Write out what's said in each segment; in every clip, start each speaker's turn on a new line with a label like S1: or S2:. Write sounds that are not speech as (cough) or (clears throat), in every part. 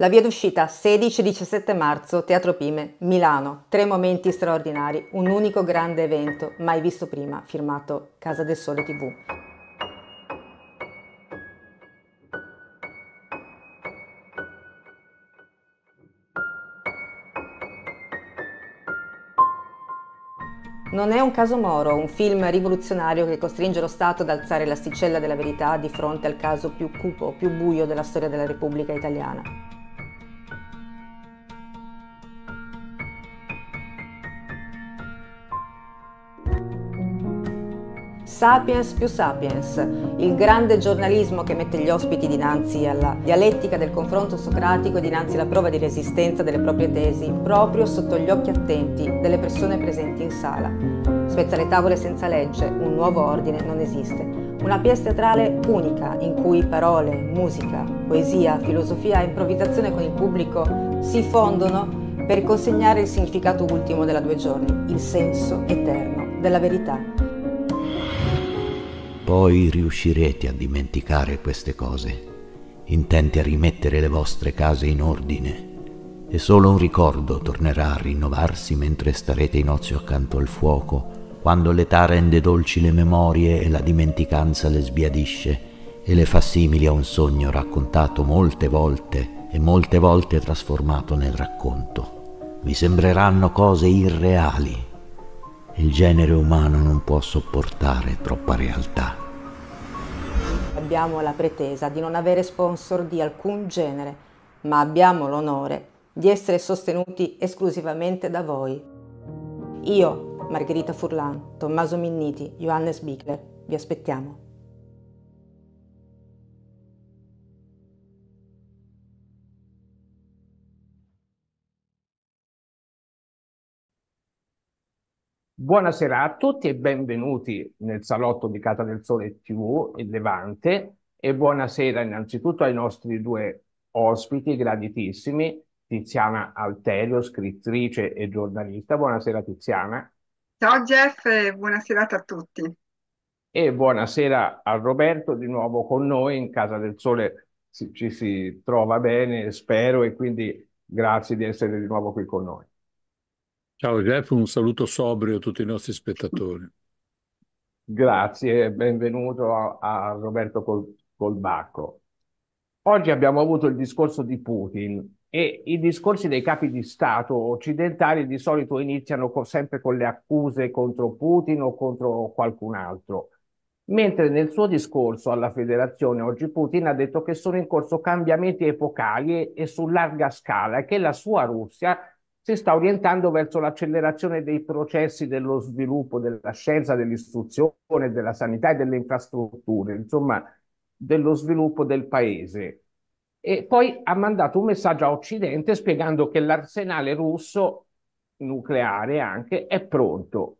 S1: La via d'uscita 16-17 marzo, Teatro Pime, Milano. Tre momenti straordinari, un unico grande evento mai visto prima, firmato Casa del Sole TV. Non è un caso Moro, un film rivoluzionario che costringe lo Stato ad alzare l'asticella della verità di fronte al caso più cupo, più buio della storia della Repubblica italiana. Sapiens più Sapiens, il grande giornalismo che mette gli ospiti dinanzi alla dialettica del confronto socratico e dinanzi alla prova di resistenza delle proprie tesi, proprio sotto gli occhi attenti delle persone presenti in sala. Spezza le tavole senza legge, un nuovo ordine non esiste. Una pièce teatrale unica in cui parole, musica, poesia, filosofia e improvvisazione con il pubblico si fondono per consegnare il significato ultimo della due giorni, il senso eterno della verità
S2: poi riuscirete
S3: a dimenticare queste cose, intenti a rimettere le vostre case in ordine, e solo un ricordo tornerà a rinnovarsi mentre starete in ozio accanto al fuoco, quando l'età rende dolci le memorie e la dimenticanza le sbiadisce e le fa simili a un sogno raccontato molte volte e molte volte trasformato nel racconto. Vi sembreranno cose irreali. Il genere umano non può sopportare troppa realtà
S1: abbiamo la pretesa di non avere sponsor di alcun genere, ma abbiamo l'onore di essere sostenuti esclusivamente da voi. Io, Margherita Furlan, Tommaso Minniti, Johannes Bigler, vi aspettiamo.
S2: Buonasera a tutti e benvenuti nel salotto di Cata del Sole TV in Levante e buonasera innanzitutto ai nostri due ospiti graditissimi, Tiziana Alterio, scrittrice e giornalista. Buonasera Tiziana. Ciao Jeff, e buonasera a tutti. E buonasera a Roberto, di nuovo con noi in Casa del Sole ci si trova bene, spero, e quindi grazie di essere di nuovo qui con noi.
S3: Ciao Jeff, un saluto sobrio
S2: a tutti i nostri spettatori. Grazie benvenuto a, a Roberto Col, Colbacco. Oggi abbiamo avuto il discorso di Putin e i discorsi dei capi di Stato occidentali di solito iniziano con, sempre con le accuse contro Putin o contro qualcun altro. Mentre nel suo discorso alla federazione oggi Putin ha detto che sono in corso cambiamenti epocali e, e su larga scala e che la sua Russia si sta orientando verso l'accelerazione dei processi dello sviluppo della scienza, dell'istruzione, della sanità e delle infrastrutture, insomma dello sviluppo del paese. E poi ha mandato un messaggio a Occidente spiegando che l'arsenale russo, nucleare anche, è pronto.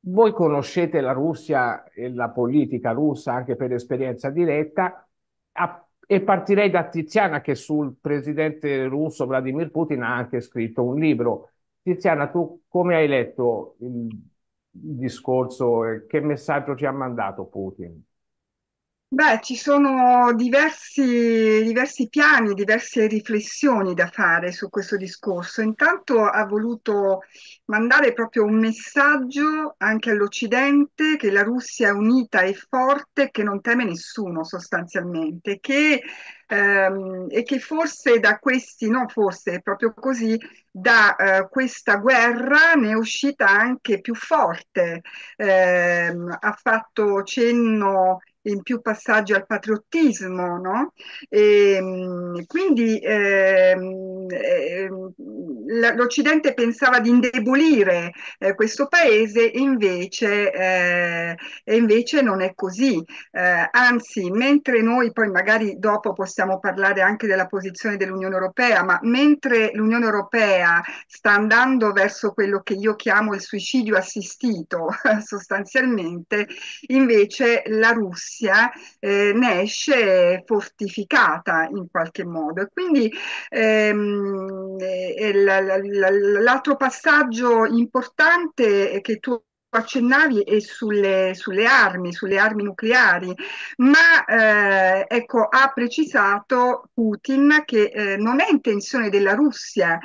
S2: Voi conoscete la Russia e la politica russa anche per esperienza diretta. E partirei da Tiziana che sul presidente russo Vladimir Putin ha anche scritto un libro. Tiziana, tu come hai letto il discorso? Che messaggio ci ha mandato Putin?
S4: Beh, ci sono diversi, diversi piani, diverse riflessioni da fare su questo discorso. Intanto ha voluto mandare proprio un messaggio anche all'Occidente che la Russia è unita e forte, che non teme nessuno sostanzialmente, che, ehm, e che forse da questi, no forse è proprio così, da eh, questa guerra ne è uscita anche più forte. Eh, ha fatto cenno in più passaggi al patriottismo, no? E, ehm, quindi eh, l'Occidente pensava di indebolire eh, questo paese, invece, eh, invece non è così. Eh, anzi, mentre noi poi magari dopo possiamo parlare anche della posizione dell'Unione Europea, ma mentre l'Unione Europea sta andando verso quello che io chiamo il suicidio assistito (laughs) sostanzialmente, invece la Russia Russia eh, ne esce fortificata in qualche modo. quindi ehm, eh, l'altro passaggio importante che tu accennavi e sulle, sulle, armi, sulle armi nucleari, ma eh, ecco, ha precisato Putin che eh, non è intenzione della Russia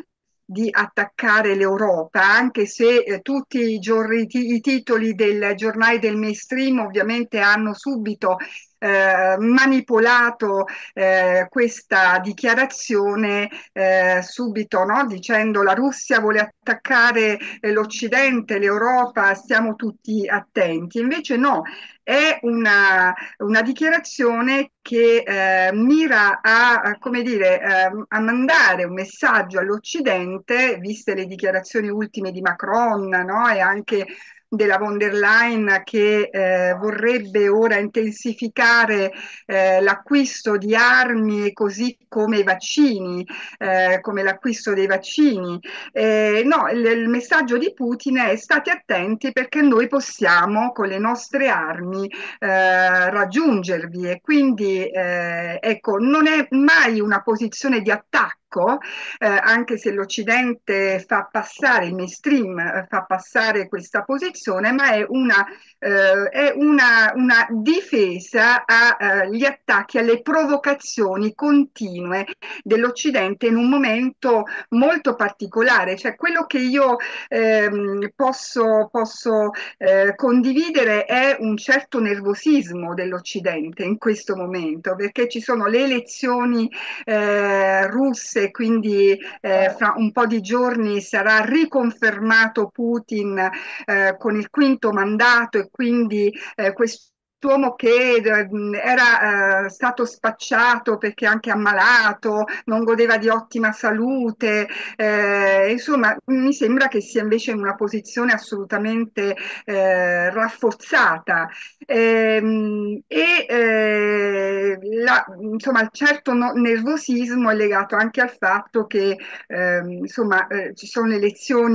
S4: di attaccare l'Europa, anche se eh, tutti i, giorni, i titoli del giornale del mainstream ovviamente hanno subito eh, manipolato eh, questa dichiarazione eh, subito no? dicendo la Russia vuole attaccare eh, l'Occidente, l'Europa, stiamo tutti attenti. Invece no, è una, una dichiarazione che eh, mira a, come dire, eh, a mandare un messaggio all'Occidente, viste le dichiarazioni ultime di Macron no? e anche della von der Leyen che eh, vorrebbe ora intensificare eh, l'acquisto di armi così come i vaccini, eh, come l'acquisto dei vaccini. Eh, no, il, il, messaggio di Putin è state attenti perché noi possiamo con le nostre armi eh, raggiungervi e quindi eh, ecco, non è mai una posizione di attacco ricco, eh, anche se l'Occidente fa passare, il mainstream eh, fa passare questa posizione, ma è una, eh, è una, una difesa agli eh, attacchi, alle provocazioni continue dell'Occidente in un momento molto particolare. Cioè quello che io ehm, posso, posso eh, condividere è un certo nervosismo dell'Occidente in questo momento, perché ci sono le elezioni eh, russe e quindi eh, fra un po' di giorni sarà riconfermato Putin eh, con il quinto mandato e quindi eh, questo quest'uomo che eh, era eh, stato spacciato perché anche ammalato, non godeva di ottima salute, eh, insomma mi sembra che sia invece in una posizione assolutamente eh, rafforzata. Ehm, e eh, la, insomma il certo no, nervosismo è legato anche al fatto che ehm, insomma, eh, ci sono elezioni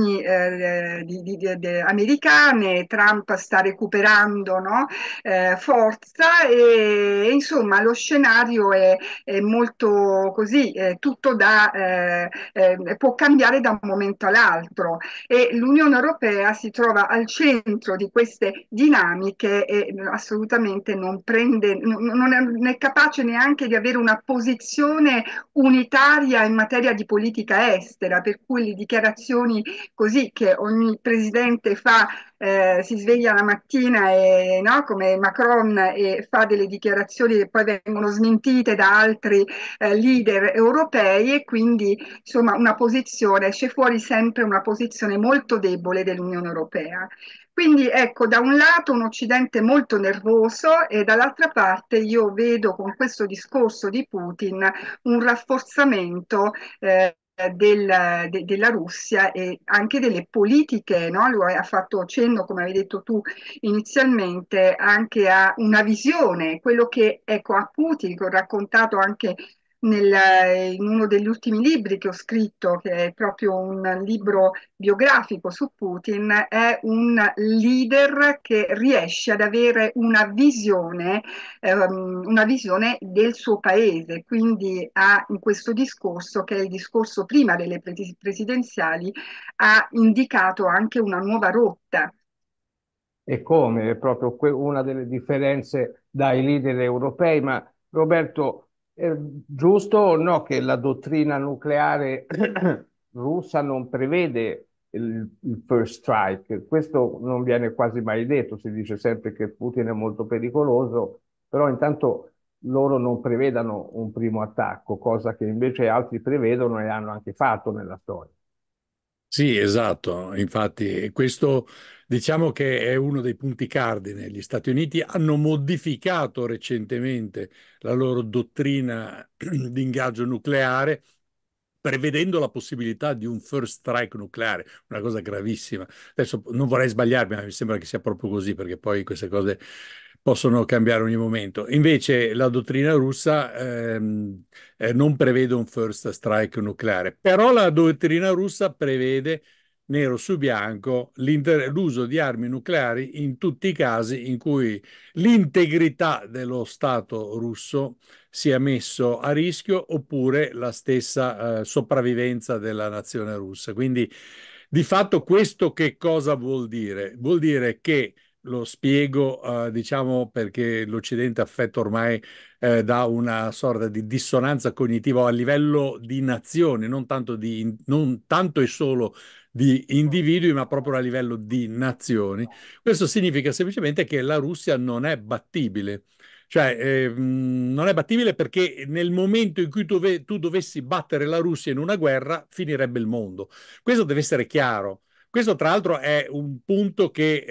S4: di, di, di, americane, Trump sta recuperando no? Eh, forza e, insomma lo scenario è, è molto così, è tutto da, eh, eh, può cambiare da un momento all'altro e l'Unione Europea si trova al centro di queste dinamiche e mm, assolutamente non, prende, non è capace neanche di avere una posizione unitaria in materia di politica estera, per cui le dichiarazioni così che ogni presidente fa eh, si sveglia la mattina e, no, come Macron e fa delle dichiarazioni che poi vengono smentite da altri eh, leader europei e quindi insomma una posizione, esce fuori sempre una posizione molto debole dell'Unione Europea. Quindi ecco, da un lato un Occidente molto nervoso e dall'altra parte io vedo con questo discorso di Putin un rafforzamento eh, del, de, della Russia e anche delle politiche, no? lui ha fatto cenno, come hai detto tu inizialmente, anche a una visione, quello che ecco, a Putin, ho raccontato anche nel, in uno degli ultimi libri che ho scritto, che è proprio un libro biografico su Putin, è un leader che riesce ad avere una visione, ehm, una visione del suo paese, quindi ha in questo discorso, che è il discorso prima delle presidenziali, ha indicato anche una nuova rotta.
S2: E come, è proprio una delle differenze dai leader europei, ma Roberto eh, giusto o no che la dottrina nucleare (clears throat) russa non prevede il, il, first strike? Questo non viene quasi mai detto, si dice sempre che Putin è molto pericoloso, però intanto loro non prevedano un primo attacco, cosa che invece altri prevedono e hanno anche fatto nella storia.
S3: Sì, esatto, infatti questo Diciamo che è uno dei punti cardine. Gli Stati Uniti hanno modificato recentemente la loro dottrina (clears throat) di ingaggio nucleare prevedendo la possibilità di un first strike nucleare, una cosa gravissima. Adesso non vorrei sbagliarmi, ma mi sembra che sia proprio così, perché poi queste cose possono cambiare ogni momento. Invece la dottrina russa ehm, eh, non prevede un first strike nucleare, però la dottrina russa prevede nero su bianco l'uso di armi nucleari in tutti i casi in cui l'integrità dello Stato russo sia messo a rischio oppure la stessa eh, sopravvivenza della nazione russa. Quindi di fatto questo che cosa vuol dire? Vuol dire che lo spiego, eh, diciamo, perché l'Occidente è affetto ormai eh, da una sorta di dissonanza cognitiva a livello di nazioni, non tanto, di, non tanto e solo di individui, ma proprio a livello di nazioni. Questo significa semplicemente che la Russia non è battibile. Cioè, eh, non è battibile perché nel momento in cui tu, tu dovessi battere la Russia in una guerra, finirebbe il mondo. Questo deve essere chiaro. Questo, tra l'altro, è un punto che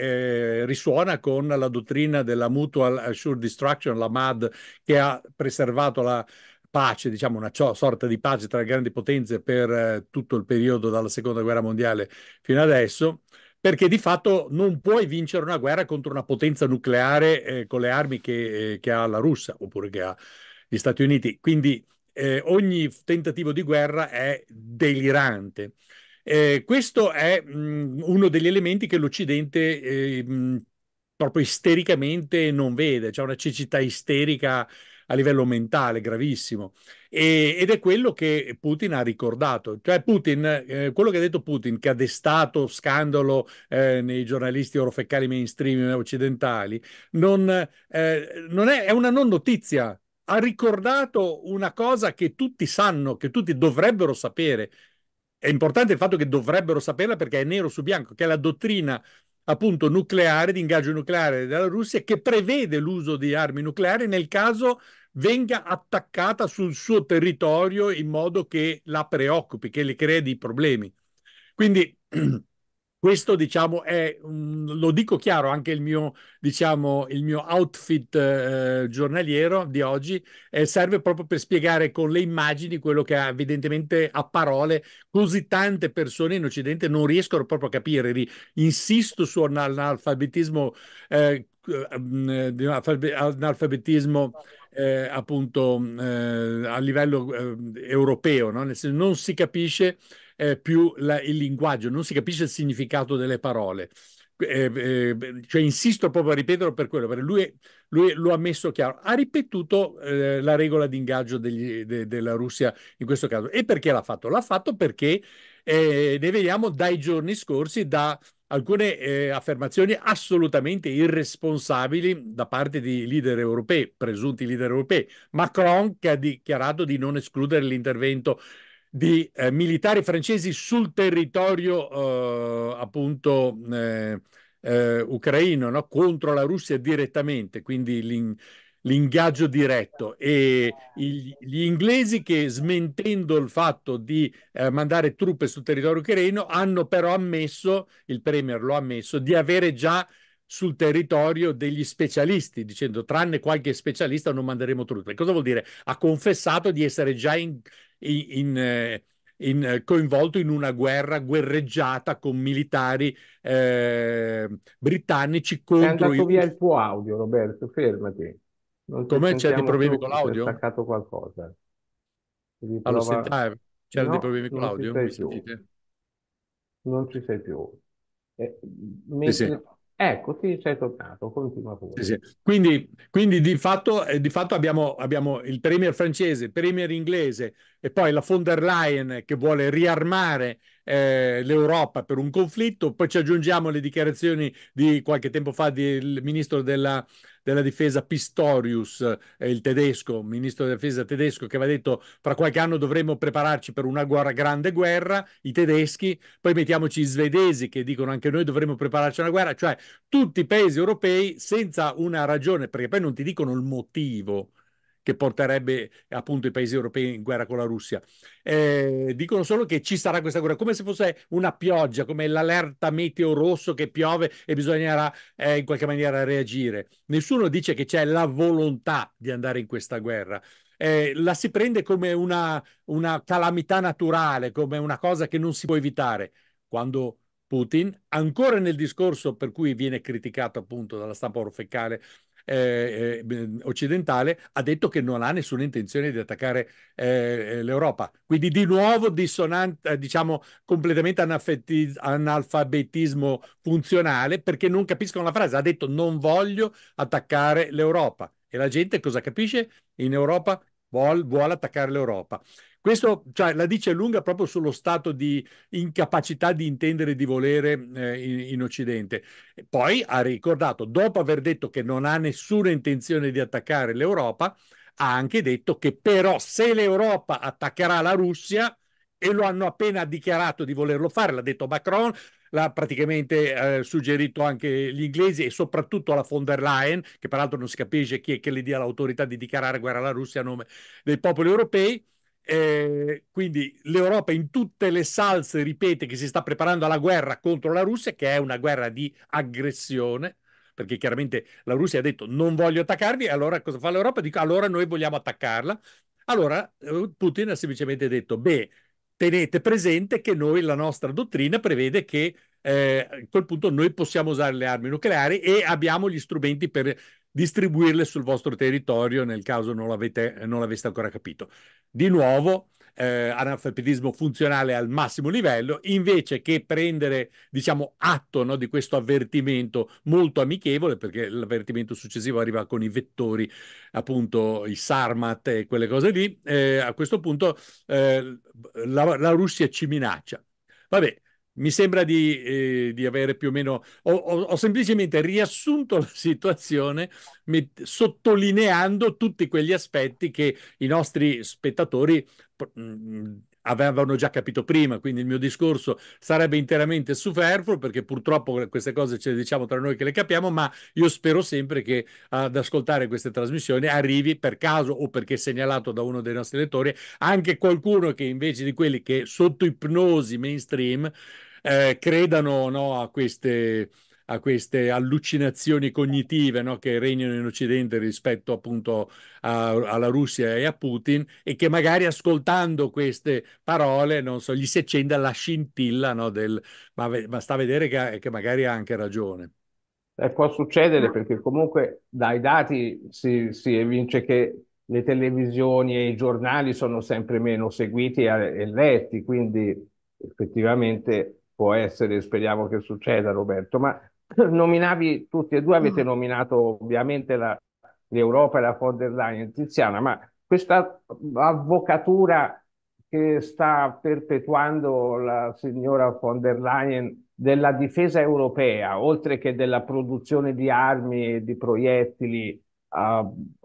S3: eh, risuona con la dottrina della Mutual Assured Destruction, la MAD, che ha preservato la, pace, diciamo una sorta di pace tra le grandi potenze per eh, tutto il periodo dalla seconda guerra mondiale fino adesso, perché di fatto non puoi vincere una guerra contro una potenza nucleare eh, con le armi che, eh, che, ha la Russia oppure che ha gli Stati Uniti. Quindi eh, ogni tentativo di guerra è delirante. Eh, questo è mh, mm, uno degli elementi che l'Occidente mh, eh, mm, proprio istericamente non vede, c'è una cecità isterica a livello mentale gravissimo. E, ed è quello che Putin ha ricordato. Cioè Putin, eh, quello che ha detto Putin, che ha destato scandalo eh, nei giornalisti eurofeccali mainstream occidentali, non, eh, non è, è una non notizia. Ha ricordato una cosa che tutti sanno, che tutti dovrebbero sapere. È importante il fatto che dovrebbero saperla perché è nero su bianco, che è la dottrina appunto nucleare, di ingaggio nucleare della Russia, che prevede l'uso di armi nucleari nel caso venga attaccata sul suo territorio in modo che la preoccupi, che le crei dei problemi. Quindi (clears throat) questo diciamo è, lo dico chiaro, anche il mio, diciamo, il mio outfit eh, giornaliero di oggi eh, serve proprio per spiegare con le immagini quello che evidentemente a parole così tante persone in Occidente non riescono proprio a capire. Insisto sull'analfabetismo eh, eh, eh, di analfabetismo eh, appunto eh, a livello eh, europeo, no? senso, non si capisce eh, più la, il linguaggio, non si capisce il significato delle parole. cioè insisto proprio a ripeterlo per quello, perché lui, lui lo ha messo chiaro, ha ripetuto la regola d'ingaggio degli, de, della Russia in questo caso. E perché l'ha fatto? L'ha fatto perché ne vediamo dai giorni scorsi, da alcune eh, affermazioni assolutamente irresponsabili da parte di leader europei, presunti leader europei. Macron che ha dichiarato di non escludere l'intervento di eh, militari francesi sul territorio eh, appunto eh, eh, ucraino no? contro la Russia direttamente, quindi l'in- l'ingaggio diretto e gli inglesi che smentendo il fatto di eh, mandare truppe sul territorio ucraino hanno però ammesso, il Premier lo ha ammesso, di avere già sul territorio degli specialisti, dicendo tranne qualche specialista non manderemo truppe. Cosa vuol dire? Ha confessato di essere già in, in, in, eh, in, eh, coinvolto in una guerra guerreggiata con militari eh, britannici contro... È andato il... via il
S2: tuo audio, Roberto, fermati. Come c'è dei problemi più, con l'audio? Ho staccato qualcosa. Allora, senta, c'era dei problemi con l'audio? Non ci sei più. Eh, mentre... sì, sì. Ecco, sì, sei tornato, continua pure. Sì,
S3: sì. Quindi, quindi di, fatto, eh, di fatto, abbiamo, abbiamo il premier francese, il premier inglese e poi la von der Leyen che vuole riarmare eh, l'Europa per un conflitto, poi ci aggiungiamo le dichiarazioni di qualche tempo fa del ministro della, della difesa Pistorius, eh, il tedesco, ministro della difesa tedesco, che aveva detto fra qualche anno dovremmo prepararci per una guerra, grande guerra, i tedeschi, poi mettiamoci i svedesi che dicono anche noi dovremmo prepararci a una guerra, cioè tutti i paesi europei senza una ragione, perché poi non ti dicono il motivo che porterebbe appunto i paesi europei in guerra con la Russia. Eh, dicono solo che ci sarà questa guerra, come se fosse una pioggia, come l'allerta meteo rosso che piove e bisognerà eh, in qualche maniera reagire. Nessuno dice che c'è la volontà di andare in questa guerra. Eh, la si prende come una, una calamità naturale, come una cosa che non si può evitare. Quando Putin, ancora nel discorso per cui viene criticato appunto dalla stampa orofecale eh, eh occidentale ha detto che non ha nessuna intenzione di attaccare eh, eh l'Europa. Quindi di nuovo dissonante, eh, diciamo completamente analfabetismo funzionale perché non capiscono la frase. Ha detto non voglio attaccare l'Europa. E la gente cosa capisce? In Europa vuole attaccare l'Europa. Questo cioè, la dice lunga proprio sullo stato di incapacità di intendere e di volere eh, in, in, Occidente. Poi ha ricordato, dopo aver detto che non ha nessuna intenzione di attaccare l'Europa, ha anche detto che però se l'Europa attaccherà la Russia, e lo hanno appena dichiarato di volerlo fare, l'ha detto Macron, l'ha praticamente eh, suggerito anche gli inglesi e soprattutto la von der Leyen, che peraltro non si capisce chi è che le dia l'autorità di dichiarare guerra alla Russia a nome dei popoli europei. Eh, quindi l'Europa in tutte le salse ripete che si sta preparando alla guerra contro la Russia, che è una guerra di aggressione, perché chiaramente la Russia ha detto non voglio attaccarvi, allora cosa fa l'Europa? Dico allora noi vogliamo attaccarla. Allora eh, Putin ha semplicemente detto, beh, tenete presente che noi, la nostra dottrina prevede che eh, a quel punto noi possiamo usare le armi nucleari e abbiamo gli strumenti per distribuirle sul vostro territorio nel caso non, non l'aveste ancora capito. Di nuovo, eh, analfabetismo funzionale al massimo livello, invece che prendere diciamo, atto no, di questo avvertimento molto amichevole, perché l'avvertimento successivo arriva con i vettori, appunto i Sarmat e quelle cose lì, eh, a questo punto eh, la, la Russia ci minaccia. Vabbè, mi sembra di, eh, di, avere più o meno, ho, ho, ho semplicemente riassunto la situazione met- sottolineando tutti quegli aspetti che i nostri spettatori mh, avevano già capito prima, quindi il mio discorso sarebbe interamente superfluo perché purtroppo queste cose ce le diciamo tra noi che le capiamo, ma io spero sempre che ad ascoltare queste trasmissioni arrivi per caso o perché segnalato da uno dei nostri lettori anche qualcuno che invece di quelli che sotto ipnosi mainstream eh, credano no, a, queste, a, queste, allucinazioni cognitive no, che regnano in Occidente rispetto appunto a, alla Russia e a Putin e che magari ascoltando queste parole non so, gli si accende la scintilla no, del ma, ma, sta a vedere che, che magari ha anche ragione.
S2: Eh, può succedere perché comunque dai dati si, si evince che le televisioni e i giornali sono sempre meno seguiti e letti, quindi effettivamente può essere, speriamo che succeda Roberto, ma (clears throat) nominavi tutti e due, avete mm. nominato ovviamente la, l'Europa e la von der Leyen Tiziana, ma questa avvocatura che sta perpetuando la signora von der Leyen della difesa europea, oltre che della produzione di armi e di proiettili uh,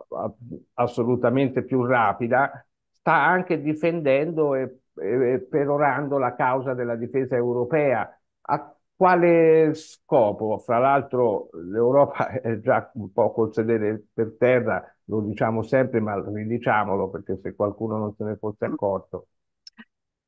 S2: uh, assolutamente più rapida, sta anche difendendo e eh, eh, perorando la causa della difesa europea. A quale scopo? Fra l'altro l'Europa (laughs) è già un po' col sedere per terra, lo diciamo sempre, ma ridiciamolo perché se qualcuno non se ne fosse accorto,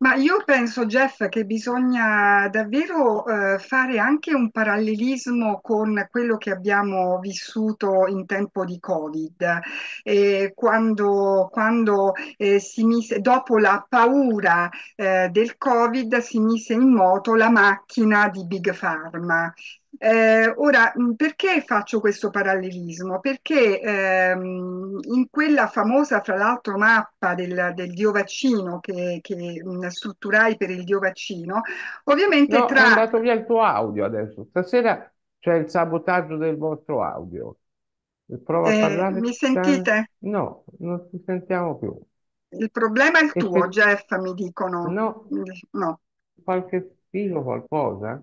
S4: ma io penso, Jeff, che bisogna davvero eh, fare anche un parallelismo con quello che abbiamo vissuto in tempo di Covid, eh, quando, quando eh, mise, dopo la paura eh, del Covid si mise in moto la macchina di Big Pharma eh, ora, perché faccio questo parallelismo? Perché ehm, in quella famosa, fra l'altro, mappa del, del Dio Vaccino che, che mh, strutturai
S2: per il Dio Vaccino, ovviamente no, tra... è andato via il tuo audio adesso. Stasera c'è il sabotaggio del vostro audio. Prova eh, a parlare. Mi sentite? No, non ci sentiamo più. Il problema è il e tuo, se... Jeff, mi dicono. No. No. Qualche filo, qualcosa?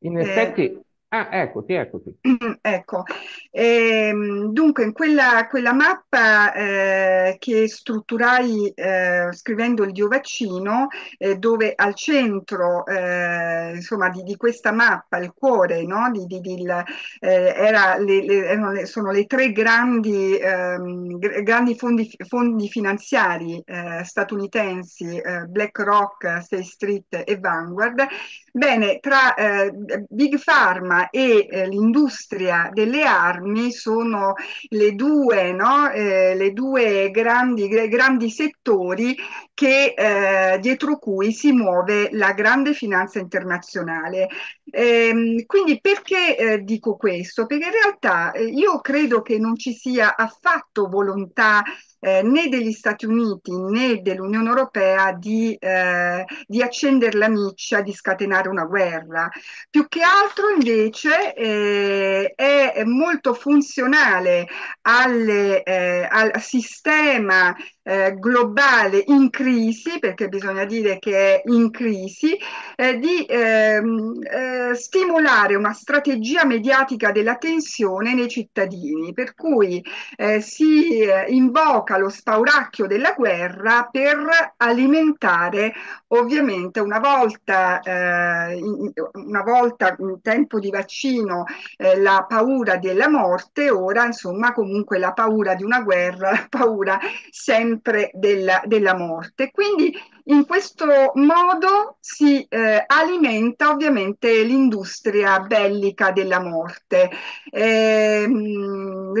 S2: In eh, effetti, eh, ah, eccoti, eccoti.
S4: (clears throat) Ecco, ehm, dunque in quella, quella mappa eh, che strutturai eh, scrivendo il Dio Vaccino, eh, dove al centro eh, insomma, di, di, questa mappa, il cuore, no? di, di, di il, le, le, sono le tre grandi, ehm, grandi fondi, fondi, finanziari statunitensi, BlackRock, State Street e Vanguard, Bene, tra eh, Big Pharma e eh, l'industria delle armi sono le due, no? eh, le due grandi, grandi settori che, eh, dietro cui si muove la grande finanza internazionale. Ehm, quindi perché eh, dico questo? Perché in realtà eh, io credo che non ci sia affatto volontà eh, né degli Stati Uniti né dell'Unione Europea di, eh, di accendere la miccia, di scatenare una guerra. Più che altro invece eh, è molto funzionale alle, eh, al sistema eh, globale in crisi crisi, perché bisogna dire che è in crisi, eh, di ehm, eh, stimolare una strategia mediatica della tensione nei cittadini, per cui eh, si eh, invoca lo spauracchio della guerra per alimentare ovviamente una volta, eh, in, una volta in tempo di vaccino eh, la paura della morte, ora insomma comunque la paura di una guerra, la (laughs) paura sempre della, della morte. Quindi in questo modo si eh, alimenta ovviamente l'industria bellica della morte. Eh,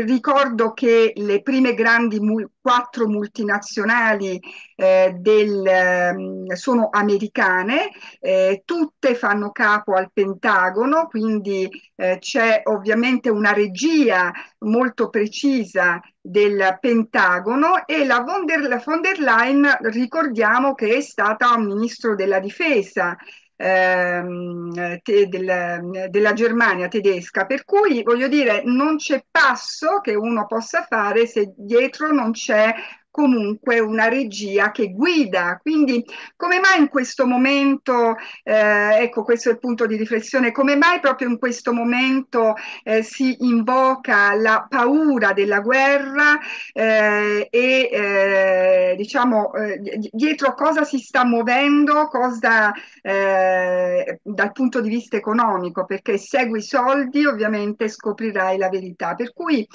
S4: ricordo che le prime grandi mul- quattro multinazionali eh, del, ehm, sono americane, eh, tutte fanno capo al Pentagono, quindi eh, c'è ovviamente una regia molto precisa del Pentagono e la von der, la von der Leyen ricordiamo che è stata ministro della difesa ehm, del, della Germania tedesca, per cui voglio dire non c'è passo che uno possa fare se dietro non c'è comunque una regia che guida. Quindi come mai in questo momento, eh, ecco questo è il punto di riflessione, come mai proprio in questo momento eh, si invoca la paura della guerra eh, e eh, diciamo eh, dietro cosa si sta muovendo, cosa eh, dal punto di vista economico, perché segui i soldi ovviamente scoprirai la verità. Per cui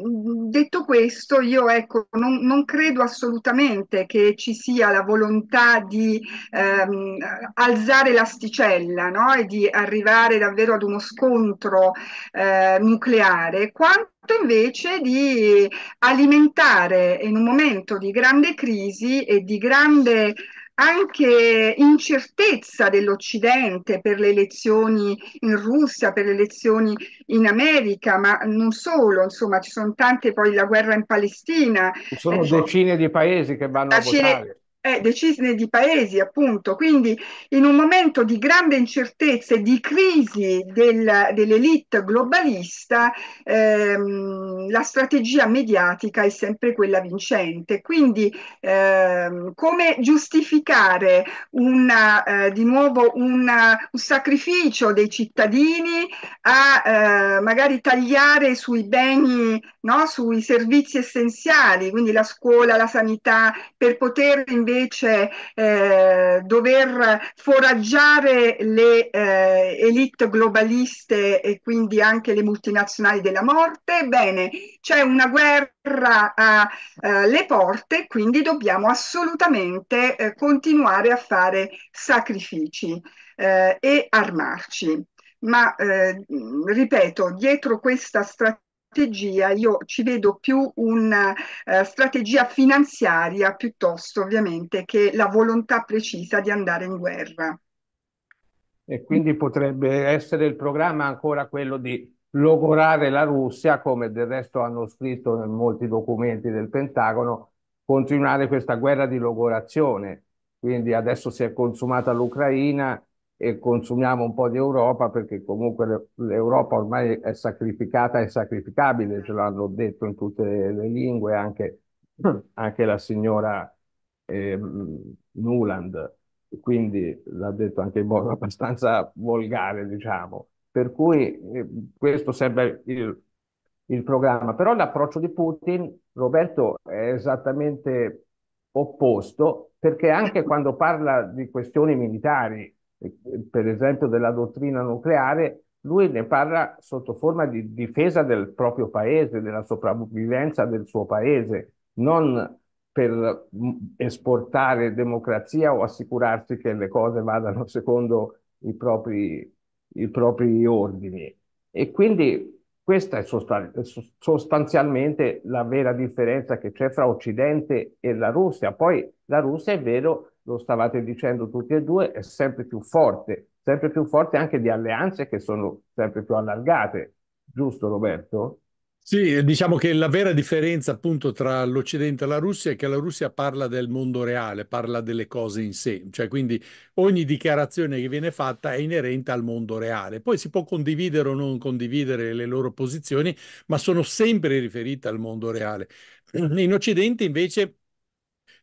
S4: detto questo io ecco non, non, credo assolutamente che ci sia la volontà di ehm, alzare l'asticella no? e di arrivare davvero ad uno scontro eh, nucleare, quanto invece di alimentare in un momento di grande crisi e di grande anche incertezza dell'Occidente per le elezioni in Russia, per le elezioni in America, ma non solo, insomma ci sono tante poi la guerra in Palestina. Ci sono eh, decine
S2: di paesi che vanno a votare
S4: eh, decine di paesi, appunto. Quindi in un momento di grande incertezza e di crisi del, dell'elite globalista, ehm, la strategia mediatica è sempre quella vincente. Quindi ehm, come giustificare una, eh, di nuovo una, un sacrificio dei cittadini a eh, magari tagliare sui beni, no? sui servizi essenziali, quindi la scuola, la sanità, per poter invece invece eh, dover foraggiare le eh, elite globaliste e quindi anche le multinazionali della morte, bene, c'è una guerra alle eh, porte, quindi dobbiamo assolutamente eh, continuare a fare sacrifici eh, e armarci. Ma eh, ripeto, dietro questa strategia strategia, io ci vedo più una eh, strategia finanziaria piuttosto ovviamente che la volontà precisa di andare in guerra.
S2: E quindi potrebbe essere il programma ancora quello di logorare la Russia, come del resto hanno scritto in molti documenti del Pentagono, continuare questa guerra di logorazione. Quindi adesso si è consumata l'Ucraina, e consumiamo un po' di Europa perché comunque l'Europa ormai è sacrificata e sacrificabile, ce l'hanno detto in tutte le lingue, anche, (clears throat) anche la signora eh, Nuland, quindi l'ha detto anche in modo (laughs) abbastanza volgare, diciamo. Per cui eh, questo sembra il, il programma. Però l'approccio di Putin, Roberto, è esattamente opposto perché anche quando parla di questioni militari per esempio della dottrina nucleare, lui ne parla sotto forma di difesa del proprio paese, della sopravvivenza del suo paese, non per mm, esportare democrazia o assicurarsi che le cose vadano (laughs) secondo i propri, i propri ordini. E quindi questa è sostanzialmente la vera differenza che c'è fra Occidente e la Russia. Poi la Russia è vero lo stavate dicendo tutti e due, è sempre più forte, sempre più forte anche di alleanze che sono sempre più allargate, giusto Roberto?
S3: Sì, diciamo che la vera differenza appunto tra l'Occidente e la Russia è che la Russia parla del mondo reale, parla delle cose in sé, cioè quindi ogni dichiarazione che viene fatta è inerente al mondo reale. Poi si può condividere o non condividere le loro posizioni, ma sono sempre riferite al mondo reale. In Occidente invece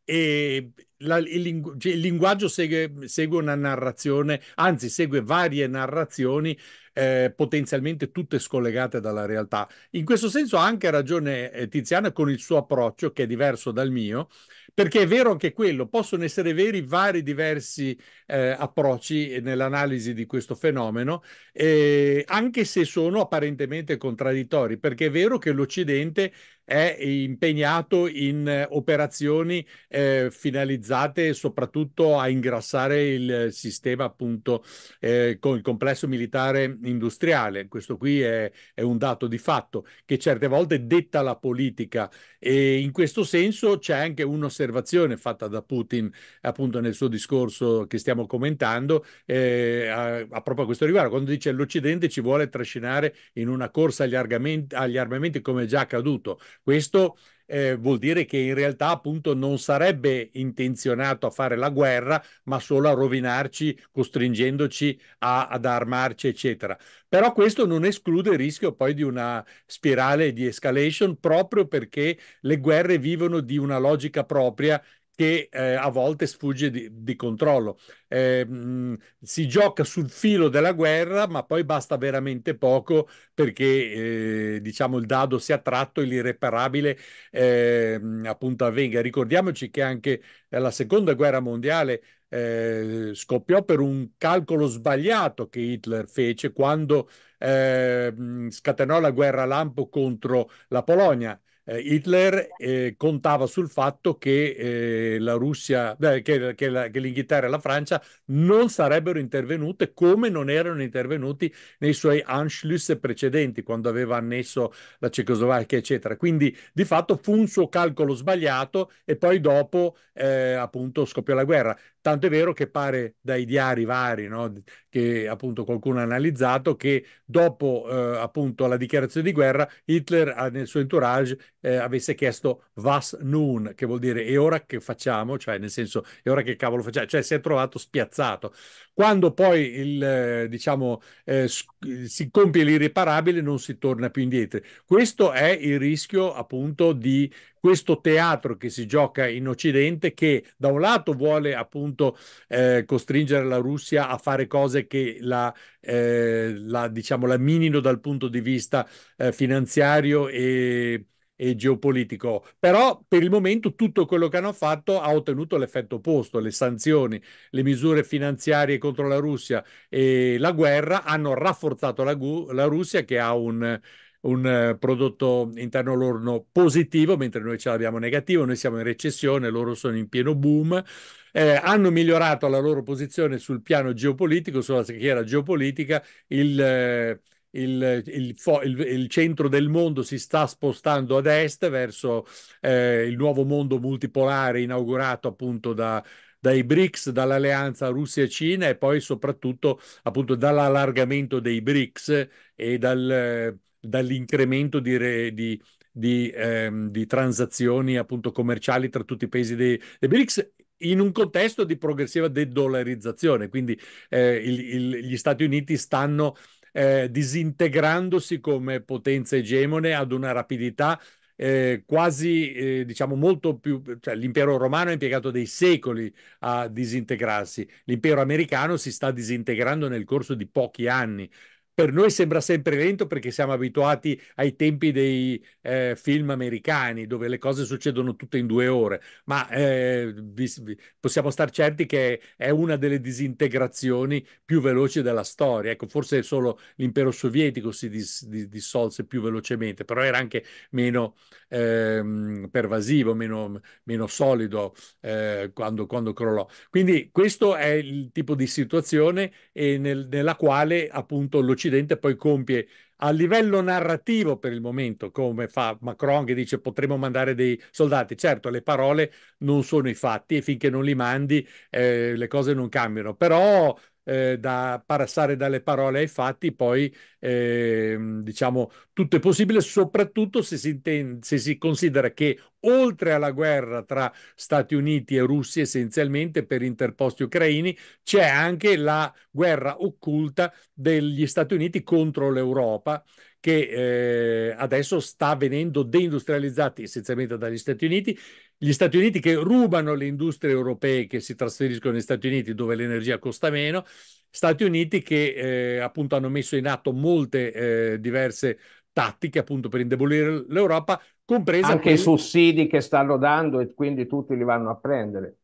S3: e la, il, lingu- cioè, il, linguaggio segue, segue, una narrazione, anzi segue varie narrazioni eh, potenzialmente tutte scollegate dalla realtà. In questo senso ha anche ragione eh, Tiziana con il suo approccio che è diverso dal mio, perché è vero anche quello, possono essere veri vari diversi eh, approcci eh, nell'analisi di questo fenomeno, eh, anche se sono apparentemente contraddittori, perché è vero che l'Occidente è impegnato in eh, operazioni eh, finalizzate soprattutto a ingrassare il sistema appunto eh, con il complesso militare industriale. Questo qui è, è, un dato di fatto che certe volte detta la politica e in questo senso c'è anche un'osservazione fatta da Putin appunto nel suo discorso che stiamo commentando eh, a, a proprio questo riguardo quando dice l'Occidente ci vuole trascinare in una corsa agli agli armamenti come è già accaduto questo eh, vuol dire che in realtà appunto non sarebbe intenzionato a fare la guerra, ma solo a rovinarci, costringendoci a, ad armarci, eccetera. Però questo non esclude il rischio poi di una spirale di escalation proprio perché le guerre vivono di una logica propria che eh, a volte sfugge di, di controllo. Eh, mh, si gioca sul filo della guerra, ma poi basta veramente poco perché eh, diciamo, il dado sia tratto e l'irreparabile ehm, appunto avvenga. Ricordiamoci che anche la seconda guerra mondiale eh, scoppiò per un calcolo sbagliato che Hitler fece quando ehm, scatenò la guerra lampo contro la Polonia eh, Hitler eh, contava sul fatto che eh, la Russia, eh, che, che, la, che, l'Inghilterra e la Francia non sarebbero intervenute come non erano intervenuti nei suoi Anschluss precedenti, quando aveva annesso la Cecoslovacchia, eccetera. Quindi di fatto fu un suo calcolo sbagliato e poi dopo eh, appunto scoppiò la guerra. Tanto è vero che pare dai diari vari, no? che appunto qualcuno ha analizzato, che dopo eh, appunto la dichiarazione di guerra Hitler nel suo entourage eh, avesse chiesto was nun, che vuol dire e ora che facciamo? Cioè nel senso e ora che cavolo facciamo? Cioè si è trovato spiazzato. Quando poi il, eh, diciamo, eh, si compie l'irreparabile non si torna più indietro. Questo è il rischio appunto di questo teatro che si gioca in Occidente che da un lato vuole appunto eh, costringere la Russia a fare cose che la, eh, la, diciamo, la minino dal punto di vista eh, finanziario e e geopolitico. Però per il momento tutto quello che hanno fatto ha ottenuto l'effetto opposto. Le sanzioni, le misure finanziarie contro la Russia e la guerra hanno rafforzato la, la Russia che ha un un eh, prodotto interno lorno positivo, mentre noi ce l'abbiamo negativo, noi siamo in recessione, loro sono in pieno boom. Eh, hanno migliorato la loro posizione sul piano geopolitico, sulla schiera geopolitica, il, eh, il, il, il, il, centro del mondo si sta spostando ad est verso eh, il nuovo mondo multipolare inaugurato appunto da, dai BRICS, dall'alleanza Russia-Cina e poi soprattutto appunto dall'allargamento dei BRICS e dal, dall'incremento di, di, di, ehm, di, transazioni appunto commerciali tra tutti i paesi dei, dei BRICS in un contesto di progressiva de-dollarizzazione, quindi eh, il, il, gli Stati Uniti stanno eh, disintegrandosi come potenza egemone ad una rapidità eh, quasi eh, diciamo molto più cioè, l'impero romano ha impiegato dei secoli a disintegrarsi l'impero americano si sta disintegrando nel corso di pochi anni per noi sembra sempre lento perché siamo abituati ai tempi dei eh, film americani dove le cose succedono tutte in due ore, ma eh, vi, vi, possiamo star certi che è una delle disintegrazioni più veloci della storia. Ecco, forse solo l'impero sovietico si dis, dis, dissolse più velocemente, però era anche meno eh, pervasivo, meno, meno solido eh, quando, quando, crollò. Quindi questo è il tipo di situazione nel, nella quale appunto l'Occidente Occidente poi compie a livello narrativo per il momento, come fa Macron che dice potremmo mandare dei soldati. Certo, le parole non sono i fatti e finché non li mandi eh, le cose non cambiano, però eh, da passare dalle parole ai fatti, poi eh, diciamo tutto è possibile, soprattutto se si, intende, se si considera che oltre alla guerra tra Stati Uniti e Russia essenzialmente per interposti ucraini, c'è anche la guerra occulta degli Stati Uniti contro l'Europa che eh, adesso sta venendo deindustrializzata essenzialmente dagli Stati Uniti gli Stati Uniti che rubano le industrie europee che si trasferiscono negli Stati Uniti dove l'energia costa meno, Stati Uniti che eh, appunto hanno messo in atto molte eh, diverse tattiche appunto per indebolire l'Europa, compresa anche quelle... i
S2: sussidi che stanno dando e quindi tutti li vanno a prendere.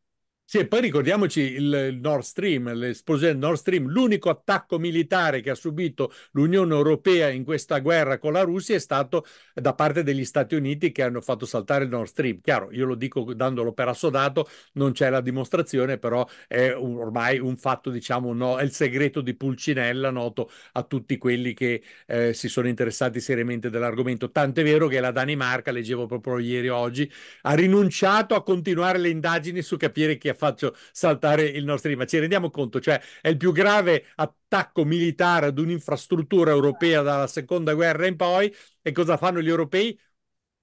S3: Sì, e poi ricordiamoci il Nord Stream, l'esplosione del Nord Stream, l'unico attacco militare che ha subito l'Unione Europea in questa guerra con la Russia è stato da parte degli Stati Uniti che hanno fatto saltare il Nord Stream. Chiaro, io lo dico dandolo per assodato, non c'è la dimostrazione, però è un, ormai un fatto, diciamo, no, è il segreto di Pulcinella noto a tutti quelli che eh, si sono interessati seriamente dell'argomento. Tant'è vero che la Danimarca, leggevo proprio ieri oggi, ha rinunciato a continuare le indagini su capire chi ha che faccio saltare il nostro IVA. Ci rendiamo conto, cioè è il più grave attacco militare ad un'infrastruttura europea dalla seconda guerra in poi e cosa fanno gli europei?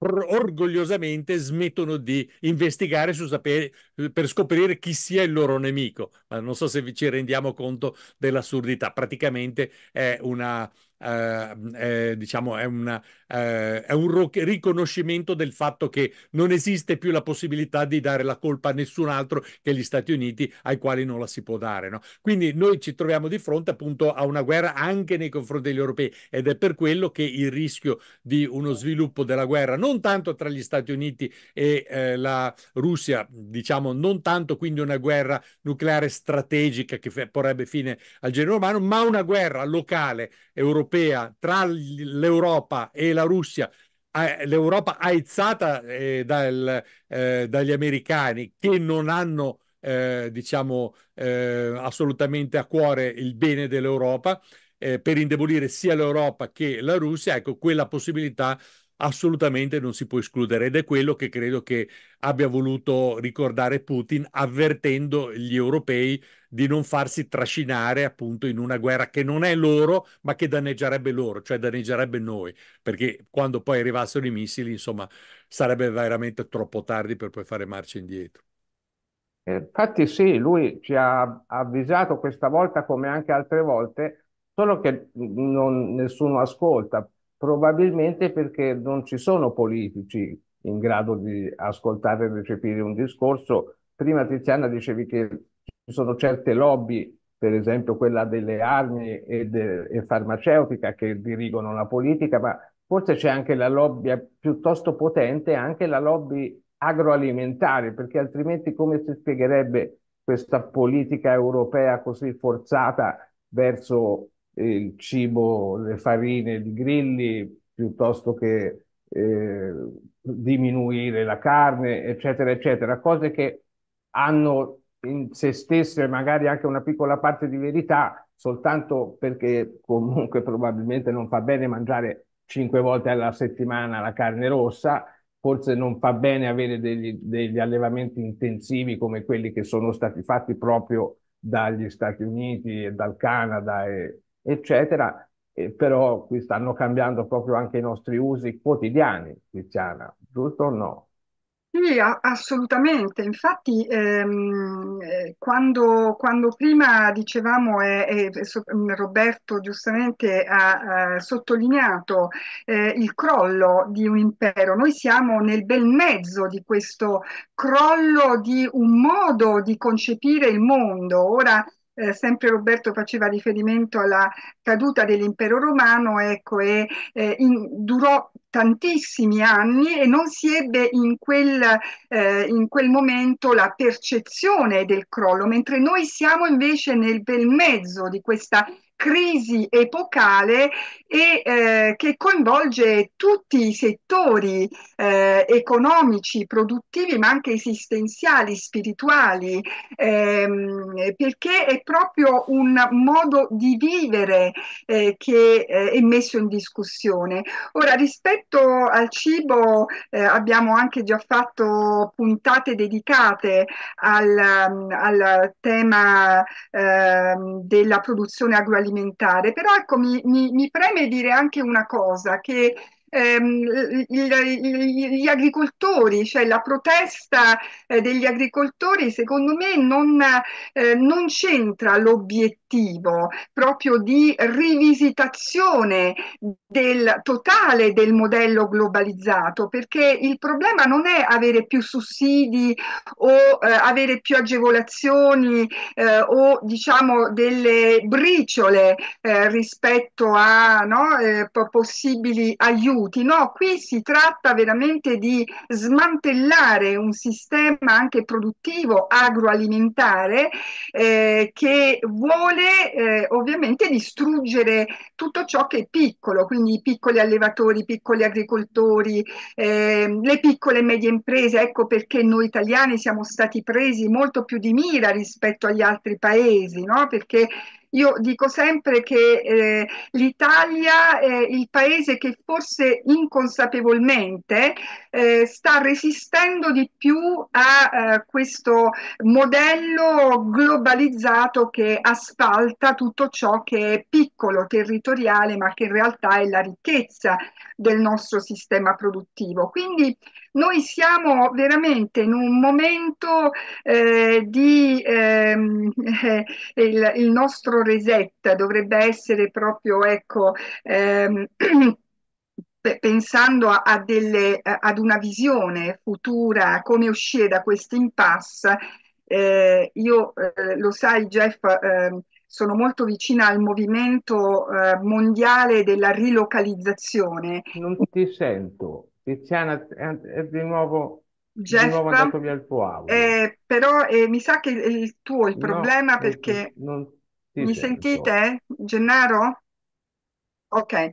S3: orgogliosamente smettono di investigare sapere, per scoprire chi sia il loro nemico. Ma non so se vi ci rendiamo conto dell'assurdità. Praticamente è una, eh, eh, diciamo, è una eh, è un riconoscimento del fatto che non esiste più la possibilità di dare la colpa a nessun altro che gli Stati Uniti ai quali non la si può dare. No? Quindi noi ci troviamo di fronte appunto a una guerra anche nei confronti degli europei ed è per quello che il rischio di uno sviluppo della guerra non tanto tra gli Stati Uniti e eh, la Russia, diciamo non tanto quindi una guerra nucleare strategica che porrebbe fine al genere umano, ma una guerra locale europea tra l'Europa e la la Russia, eh, l'Europa aizzata eh, dal, eh, dagli americani che non hanno eh, diciamo eh, assolutamente a cuore il bene dell'Europa eh, per indebolire sia l'Europa che la Russia, ecco quella possibilità assolutamente non si può escludere ed è quello che credo che abbia voluto ricordare Putin avvertendo gli europei di non farsi trascinare appunto in una guerra che non è loro ma che danneggerebbe loro, cioè danneggerebbe noi, perché quando poi arrivassero i missili insomma sarebbe veramente troppo tardi per poi fare marcia indietro.
S2: Eh, infatti sì, lui ci ha avvisato questa volta come anche altre volte, solo che non, nessuno ascolta probabilmente perché non ci sono politici in grado di ascoltare e recepire un discorso. Prima Tiziana dicevi che ci sono certe lobby, per esempio quella delle armi e, de- e farmaceutica, che dirigono la politica, ma forse c'è anche la lobby piuttosto potente, anche la lobby agroalimentare, perché altrimenti come si spiegherebbe questa politica europea così forzata verso il cibo, le farine di grilli piuttosto che eh, diminuire la carne, eccetera, eccetera, cose che hanno in se stesse magari anche una piccola parte di verità, soltanto perché comunque probabilmente non fa bene mangiare cinque volte alla settimana la carne rossa, forse non fa bene avere degli, degli allevamenti intensivi come quelli che sono stati fatti proprio dagli Stati Uniti e dal Canada e, eccetera, eh, però qui stanno cambiando proprio anche i nostri usi quotidiani, Tiziana, giusto o no?
S4: Sì, a- assolutamente. Infatti, ehm, eh, quando, quando, prima dicevamo, e eh, eh, so- mm, Roberto giustamente ha, ha sottolineato eh, il crollo di un impero, noi siamo nel bel mezzo di questo crollo di un modo di concepire il mondo. Ora, eh, sempre Roberto faceva riferimento alla caduta dell'impero romano, ecco, e eh, in, durò tantissimi anni e non si ebbe in quel, eh, in quel, momento la percezione del crollo, mentre noi siamo invece nel bel mezzo di questa crisi epocale e eh, che coinvolge tutti i settori eh, economici, produttivi, ma anche esistenziali, spirituali, ehm, perché è proprio un modo di vivere eh, che eh, è messo in discussione. Ora, rispetto al cibo, eh, abbiamo anche già fatto puntate dedicate al, al tema ehm, della produzione agroalimentare alimentare, però ecco mi, mi, mi preme dire anche una cosa, che ehm, gli agricoltori, cioè la protesta eh, degli agricoltori secondo me non, eh, non c'entra l'obiettivo proprio di rivisitazione del totale del modello globalizzato, perché il problema non è avere più sussidi o eh, avere più agevolazioni eh, o diciamo delle briciole eh, rispetto a no, eh, possibili aiuti aiuti. No, qui si tratta veramente di smantellare un sistema anche produttivo agroalimentare eh, che vuole eh, ovviamente distruggere tutto ciò che è piccolo, quindi i piccoli allevatori, i piccoli agricoltori, eh, le piccole e medie imprese. Ecco perché noi italiani siamo stati presi molto più di mira rispetto agli altri paesi, no? perché io dico sempre che eh, l'Italia è il paese che forse inconsapevolmente eh, sta resistendo di più a eh, questo modello globalizzato che asfalta tutto ciò che è piccolo, territoriale, ma che in realtà è la ricchezza del nostro sistema produttivo. Quindi noi siamo veramente in un momento eh, di eh, (laughs) il, il, nostro reset dovrebbe essere proprio ecco ehm, (clears throat) pensando a, a delle, ad una visione futura, come uscire da questo impasse, eh, io eh, lo sai Jeff, eh, sono molto vicina al movimento eh, mondiale della
S2: rilocalizzazione. Non ti sento. Tiziana è, è di nuovo Jeff, di nuovo andato via il tuo audio.
S4: Eh, però eh, mi sa che il, il tuo il problema no, perché
S2: non, non mi
S4: sentite? Gennaro? Ok.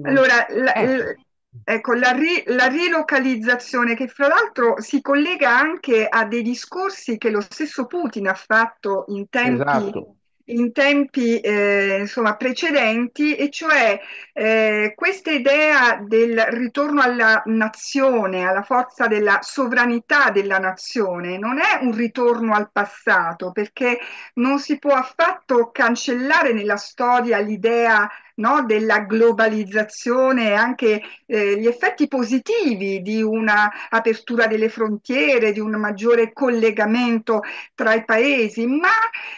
S2: Non... Allora, la, eh.
S4: ecco, la, ri, la, rilocalizzazione che fra l'altro si collega anche a dei discorsi che lo stesso Putin ha fatto in tempi... Esatto in tempi eh, insomma, precedenti, e cioè eh, questa idea del ritorno alla nazione, alla forza della sovranità della nazione, non è un ritorno al passato, perché non si può affatto cancellare nella storia l'idea no, della globalizzazione e anche eh, gli effetti positivi di una apertura delle frontiere, di un maggiore collegamento tra i paesi, ma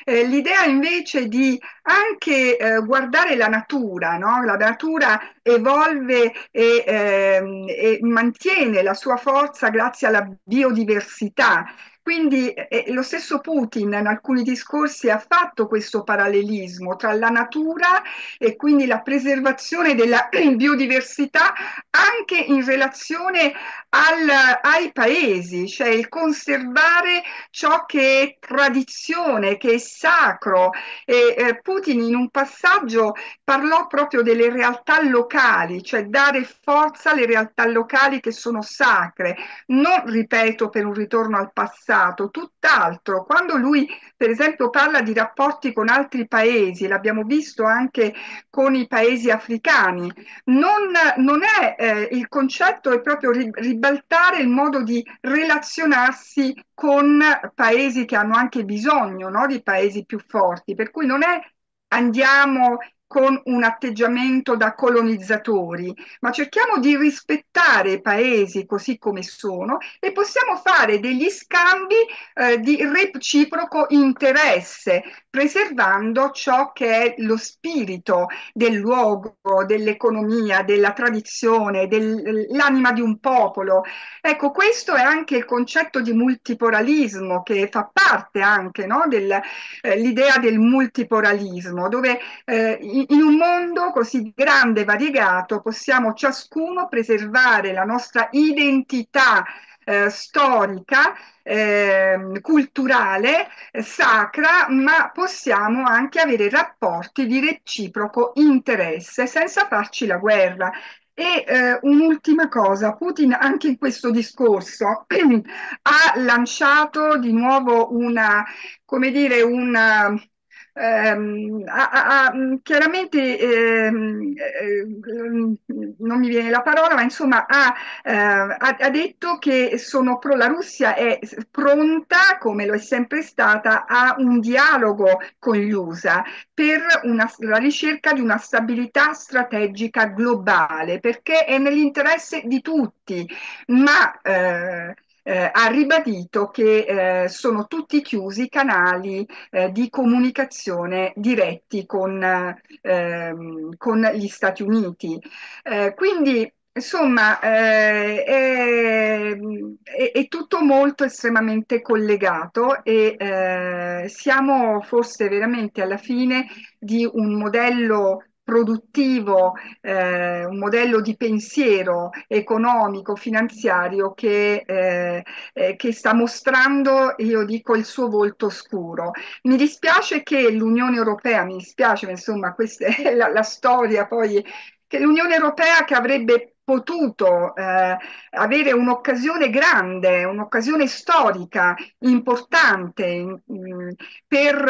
S4: eh, l'idea invece di anche eh, guardare la natura, no? la natura evolve e, ehm, e mantiene la sua forza grazie alla biodiversità. Quindi eh, eh, lo stesso Putin in alcuni discorsi ha fatto questo parallelismo tra la natura e quindi la preservazione della (clears throat) biodiversità anche in relazione al, ai paesi, cioè il conservare ciò che è tradizione, che è sacro. E, eh, Putin in un passaggio parlò proprio delle realtà locali, cioè dare forza alle realtà locali che sono sacre, non ripeto per un ritorno al passato stato tutt'altro. Quando lui, per esempio, parla di rapporti con altri paesi, l'abbiamo visto anche con i paesi africani, non, non è eh, il concetto è proprio ribaltare il modo di relazionarsi con paesi che hanno anche bisogno no? di paesi più forti, per cui non è andiamo con un atteggiamento da colonizzatori, ma cerchiamo di rispettare i paesi così come sono e possiamo fare degli scambi eh, di reciproco interesse, preservando ciò che è lo spirito del luogo, dell'economia, della tradizione, dell'anima di un popolo. Ecco, questo è anche il concetto di multiporalismo che fa parte anche no, dell'idea eh, del multiporalismo, dove eh, in un mondo così grande e variegato possiamo ciascuno preservare la nostra identità eh, storica, eh, culturale, sacra, ma possiamo anche avere rapporti di reciproco interesse senza farci la guerra. E eh, un'ultima cosa, Putin anche in questo discorso (clears throat) ha lanciato di nuovo una, come dire, una, ehm, a, a, mm, chiaramente ehm, ehm, non mi viene la parola, ma insomma ha, eh, ha, ha detto che pro, la Russia è pronta, come lo è sempre stata, a un dialogo con gli USA per una, la ricerca di una stabilità strategica globale, perché è nell'interesse di tutti, ma eh, eh, ha ribadito che eh, sono tutti chiusi i canali eh, di comunicazione diretti con, ehm, con gli Stati Uniti. Eh, quindi Insomma, eh, è, è, è, tutto molto estremamente collegato e eh, siamo forse veramente alla fine di un modello produttivo, eh, un modello di pensiero economico, finanziario che, eh, eh, che, sta mostrando, io dico, il suo volto scuro. Mi dispiace che l'Unione Europea, mi dispiace, ma insomma questa è (laughs) la, la storia poi, che l'Unione Europea che avrebbe potuto eh, avere un'occasione grande, un'occasione storica importante mh, per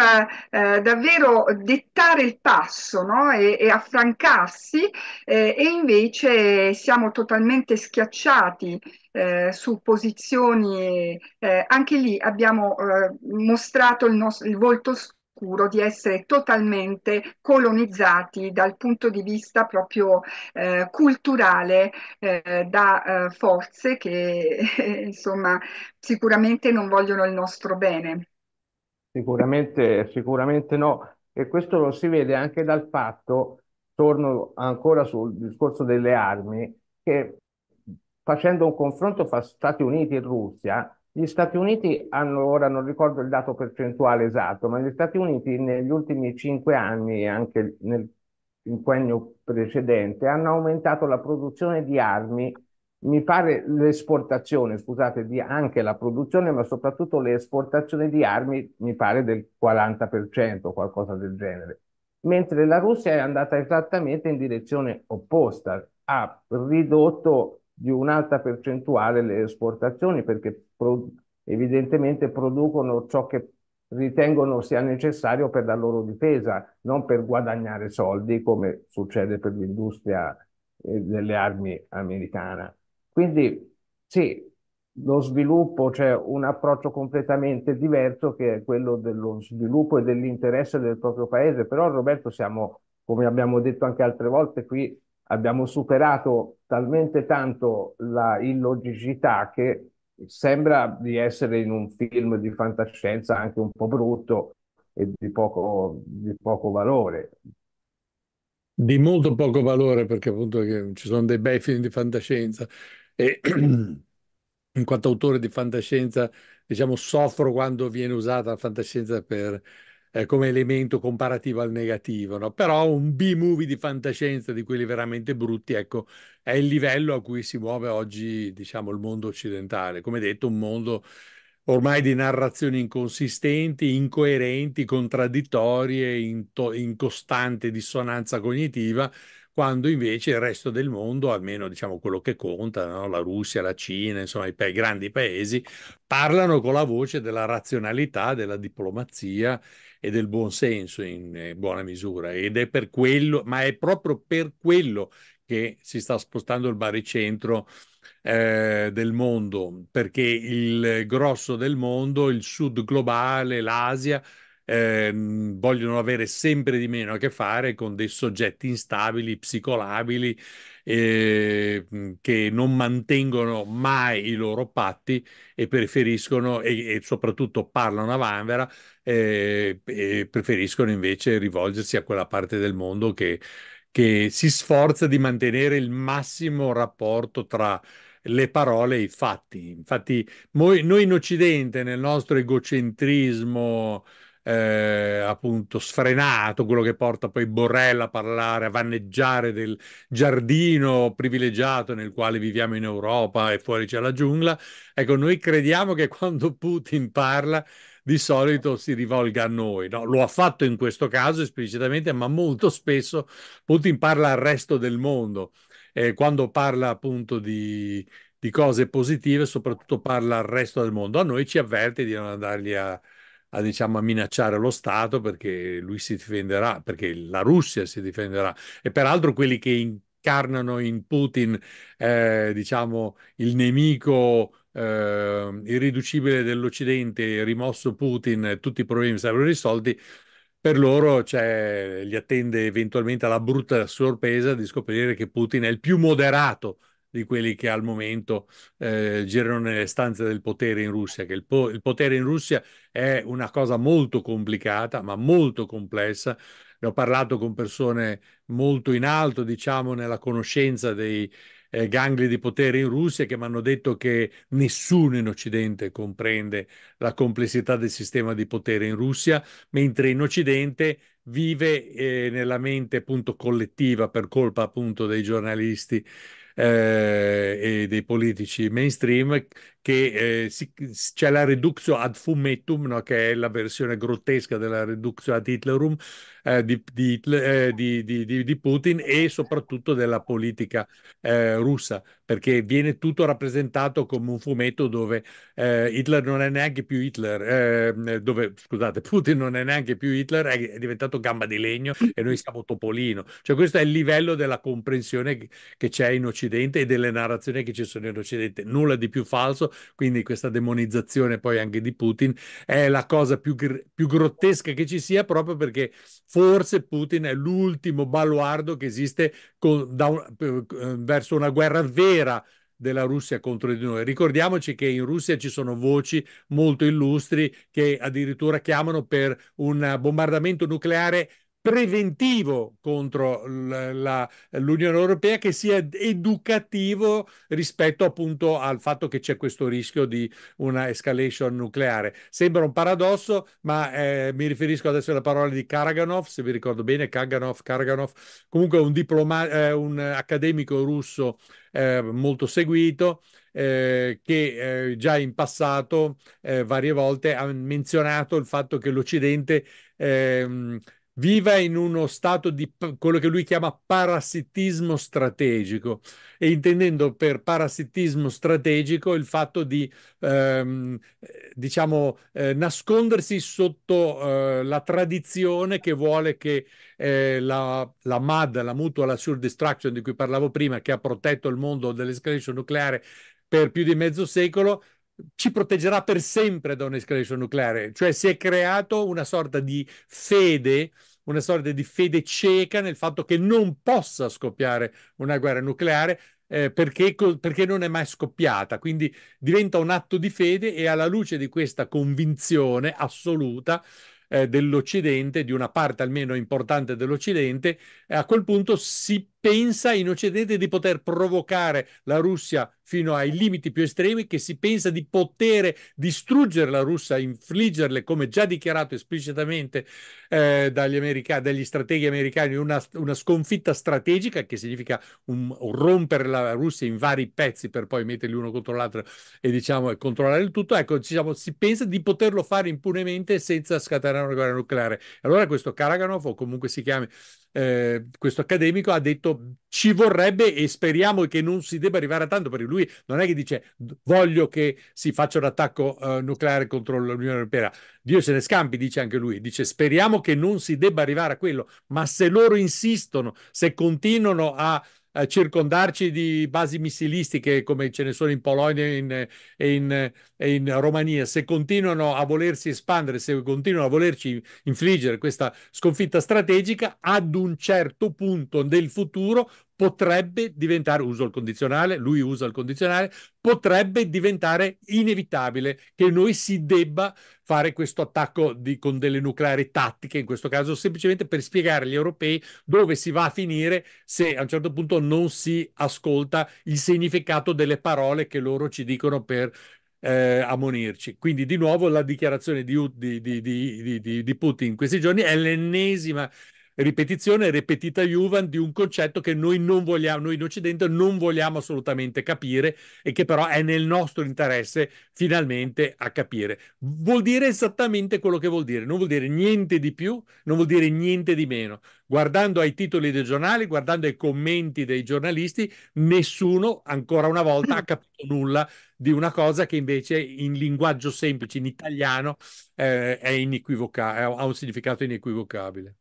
S4: eh, davvero dettare il passo no? e, e, affrancarsi eh, e invece siamo totalmente schiacciati eh, su posizioni, eh, anche lì abbiamo eh, mostrato il, il volto sicuro di essere totalmente colonizzati dal punto di vista proprio eh, culturale eh, da eh, forze che (laughs) insomma sicuramente non vogliono il nostro bene.
S2: Sicuramente, sicuramente no, e questo lo si vede anche dal fatto, torno ancora sul discorso delle armi, che facendo un confronto fra Stati Uniti e Russia, gli Stati Uniti hanno, ora non ricordo il dato percentuale esatto, ma gli Stati Uniti negli ultimi cinque anni e anche nel quinquennio precedente hanno aumentato la produzione di armi, mi pare l'esportazione, scusate, di anche la produzione, ma soprattutto l'esportazione di armi, mi pare del 40%, qualcosa del genere. Mentre la Russia è andata esattamente in direzione opposta, ha ridotto di un'alta percentuale le esportazioni perché pro evidentemente producono ciò che ritengono sia necessario per la loro difesa, non per guadagnare soldi come succede per l'industria eh, delle armi americana. Quindi sì, lo sviluppo, cioè un approccio completamente diverso che è quello dello sviluppo e dell'interesse del proprio paese, però Roberto siamo, come abbiamo detto anche altre volte qui, abbiamo superato talmente tanto la illogicità che sembra di essere in un film di fantascienza anche un po' brutto e di poco, di poco valore.
S3: Di molto poco valore perché appunto ci sono dei bei film di fantascienza e (clears throat) in quanto autore di fantascienza diciamo soffro quando viene usata la fantascienza per eh, come elemento comparativo al negativo, no? però un B-movie di fantascienza di quelli veramente brutti, ecco, è il livello a cui si muove oggi, diciamo, il mondo occidentale. Come detto, un mondo ormai di narrazioni inconsistenti, incoerenti, contraddittorie, in, to- in costante dissonanza cognitiva, quando invece il resto del mondo, almeno diciamo quello che conta, no? la Russia, la Cina, insomma i pa- grandi paesi, parlano con la voce della razionalità, della diplomazia e del buon senso in eh, buona misura ed è per quello, ma è proprio per quello che si sta spostando il baricentro eh, del mondo, perché il grosso del mondo, il sud globale, l'Asia, ehm, vogliono avere sempre di meno a che fare con dei soggetti instabili, psicolabili, eh, che non mantengono mai i loro patti e preferiscono, e, e soprattutto parlano a vanvera, eh, e preferiscono invece rivolgersi a quella parte del mondo che, che si sforza di mantenere il massimo rapporto tra le parole e i fatti. Infatti, noi, in Occidente, nel nostro egocentrismo eh, appunto sfrenato, quello che porta poi Borrell a parlare, a vanneggiare del giardino privilegiato nel quale viviamo in Europa e fuori c'è la giungla. Ecco, noi crediamo che quando Putin parla di solito si rivolga a noi. No, lo ha fatto in questo caso esplicitamente, ma molto spesso Putin parla al resto del mondo. Eh, quando parla appunto di, di cose positive, soprattutto parla al resto del mondo. A noi ci avverte di non andargli a, a, diciamo, a minacciare lo Stato perché lui si difenderà, perché la Russia si difenderà. E peraltro quelli che incarnano in Putin, eh, diciamo, il nemico eh, irriducibile dell'Occidente, rimosso Putin, tutti i problemi sarebbero risolti, per loro cioè, li attende eventualmente la brutta sorpresa di scoprire che Putin è il più moderato di quelli che al momento eh, girano nelle stanze del potere in Russia, che il, po- il potere in Russia è una cosa molto complicata, ma molto complessa, Ne ho parlato con persone molto in alto, diciamo, nella conoscenza dei eh, gangli di potere in Russia, che mi hanno detto che nessuno in Occidente comprende la complessità del sistema di potere in Russia, mentre in Occidente vive eh, nella mente appunto collettiva per colpa appunto dei giornalisti eh, e dei politici mainstream che eh, si, c'è la Reduxio ad fumetum, no? che è la versione grottesca della Reduxio ad Hitlerum eh, di, di, eh, di, di, Putin e soprattutto della politica eh, russa, perché viene tutto rappresentato come un fumetto dove eh, Hitler non è neanche più Hitler, ehm, dove scusate, (laughs) Putin non è neanche più Hitler, è, è, diventato gamba di legno e noi siamo Topolino. Cioè questo è il livello della comprensione che c'è in Occidente e delle narrazioni che ci sono in Occidente, nulla di più falso quindi questa demonizzazione poi anche di Putin è la cosa più, gr- più grottesca che ci sia proprio perché forse Putin è l'ultimo baluardo che esiste con, un, eh, verso una guerra vera della Russia contro di noi. Ricordiamoci che in Russia ci sono voci molto illustri che addirittura chiamano per un bombardamento nucleare preventivo contro l'Unione Europea che sia educativo rispetto appunto al fatto che c'è questo rischio di una escalation nucleare. Sembra un paradosso, ma eh, mi riferisco adesso alle parole di Karaganov, se vi ricordo bene, Kaganov, Karaganov, comunque un, diploma- eh, un accademico russo eh, molto seguito. Eh, che eh, già in passato eh, varie volte ha menzionato il fatto che l'Occidente ehm, viva in uno stato di quello che lui chiama parassitismo strategico e intendendo per parassitismo strategico il fatto di ehm, diciamo eh, nascondersi sotto eh, la tradizione che vuole che eh, la, la, MAD, la Mutual Assured Destruction di cui parlavo prima, che ha protetto il mondo dall'escalation nucleare per più di mezzo secolo, ci proteggerà per sempre da un'escalation nucleare, cioè si è creato una sorta di fede, una sorta di fede cieca nel fatto che non possa scoppiare una guerra nucleare eh, perché, perché non è mai scoppiata, quindi diventa un atto di fede e alla luce di questa convinzione assoluta eh, dell'Occidente, di una parte almeno importante dell'Occidente, eh, a quel punto si pensa in Occidente di poter provocare la Russia fino ai limiti più estremi, che si pensa di poter distruggere la Russia, infliggerle, come già dichiarato esplicitamente eh, dagli, america- dagli, strateghi americani, una, una, sconfitta strategica, che significa un, rompere la Russia in vari pezzi per poi metterli uno contro l'altro e diciamo, controllare il tutto. Ecco, diciamo, si pensa di poterlo fare impunemente senza scatenare una guerra nucleare. Allora questo Karaganov, o comunque si chiami eh, questo accademico ha detto ci vorrebbe e speriamo che non si debba arrivare a tanto, perché lui non è che dice voglio che si faccia un attacco eh, nucleare contro l'Unione Europea, Dio se ne scampi, dice anche lui, dice speriamo che non si debba arrivare a quello, ma se loro insistono, se continuano a eh, circondarci di basi missilistiche come ce ne sono in Polonia e in, e, in, e in, Romania, se continuano a volersi espandere, se continuano a volerci infliggere questa sconfitta strategica, ad un certo punto del futuro potrebbe diventare, uso il condizionale, lui usa il condizionale, potrebbe diventare inevitabile che noi si debba fare questo attacco di, con delle nucleari tattiche, in questo caso semplicemente per spiegare agli europei dove si va a finire se a un certo punto non si ascolta il significato delle parole che loro ci dicono per eh, ammonirci. Quindi di nuovo la dichiarazione di, di, di, di Putin in questi giorni è l'ennesima ripetizione ripetita Juvan di un concetto che noi non vogliamo, noi in Occidente non vogliamo assolutamente capire e che però è nel nostro interesse finalmente a capire. Vuol dire esattamente quello che vuol dire, non vuol dire niente di più, non vuol dire niente di meno. Guardando ai titoli dei giornali, guardando ai commenti dei giornalisti, nessuno ancora una volta ha mm. capito nulla di una cosa che invece in linguaggio semplice, in italiano, eh, è inequivoca- ha un significato inequivocabile.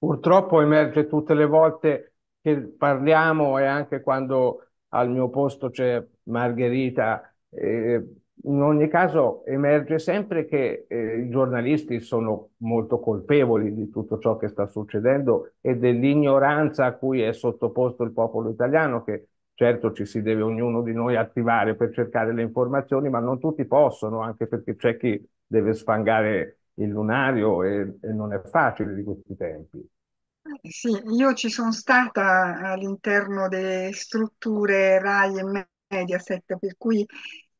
S2: Purtroppo emerge tutte le volte che parliamo e anche quando al mio posto c'è Margherita. Eh, in ogni caso emerge sempre che eh, i giornalisti sono molto colpevoli di tutto ciò che sta succedendo e dell'ignoranza a cui è sottoposto il popolo italiano, che certo ci si deve ognuno di noi attivare per cercare le informazioni, ma non tutti possono, anche perché c'è chi deve sfangare il lunario e, e non è facile di questi tempi.
S4: Sì, io ci sono stata all'interno delle strutture RAI e Mediaset, per cui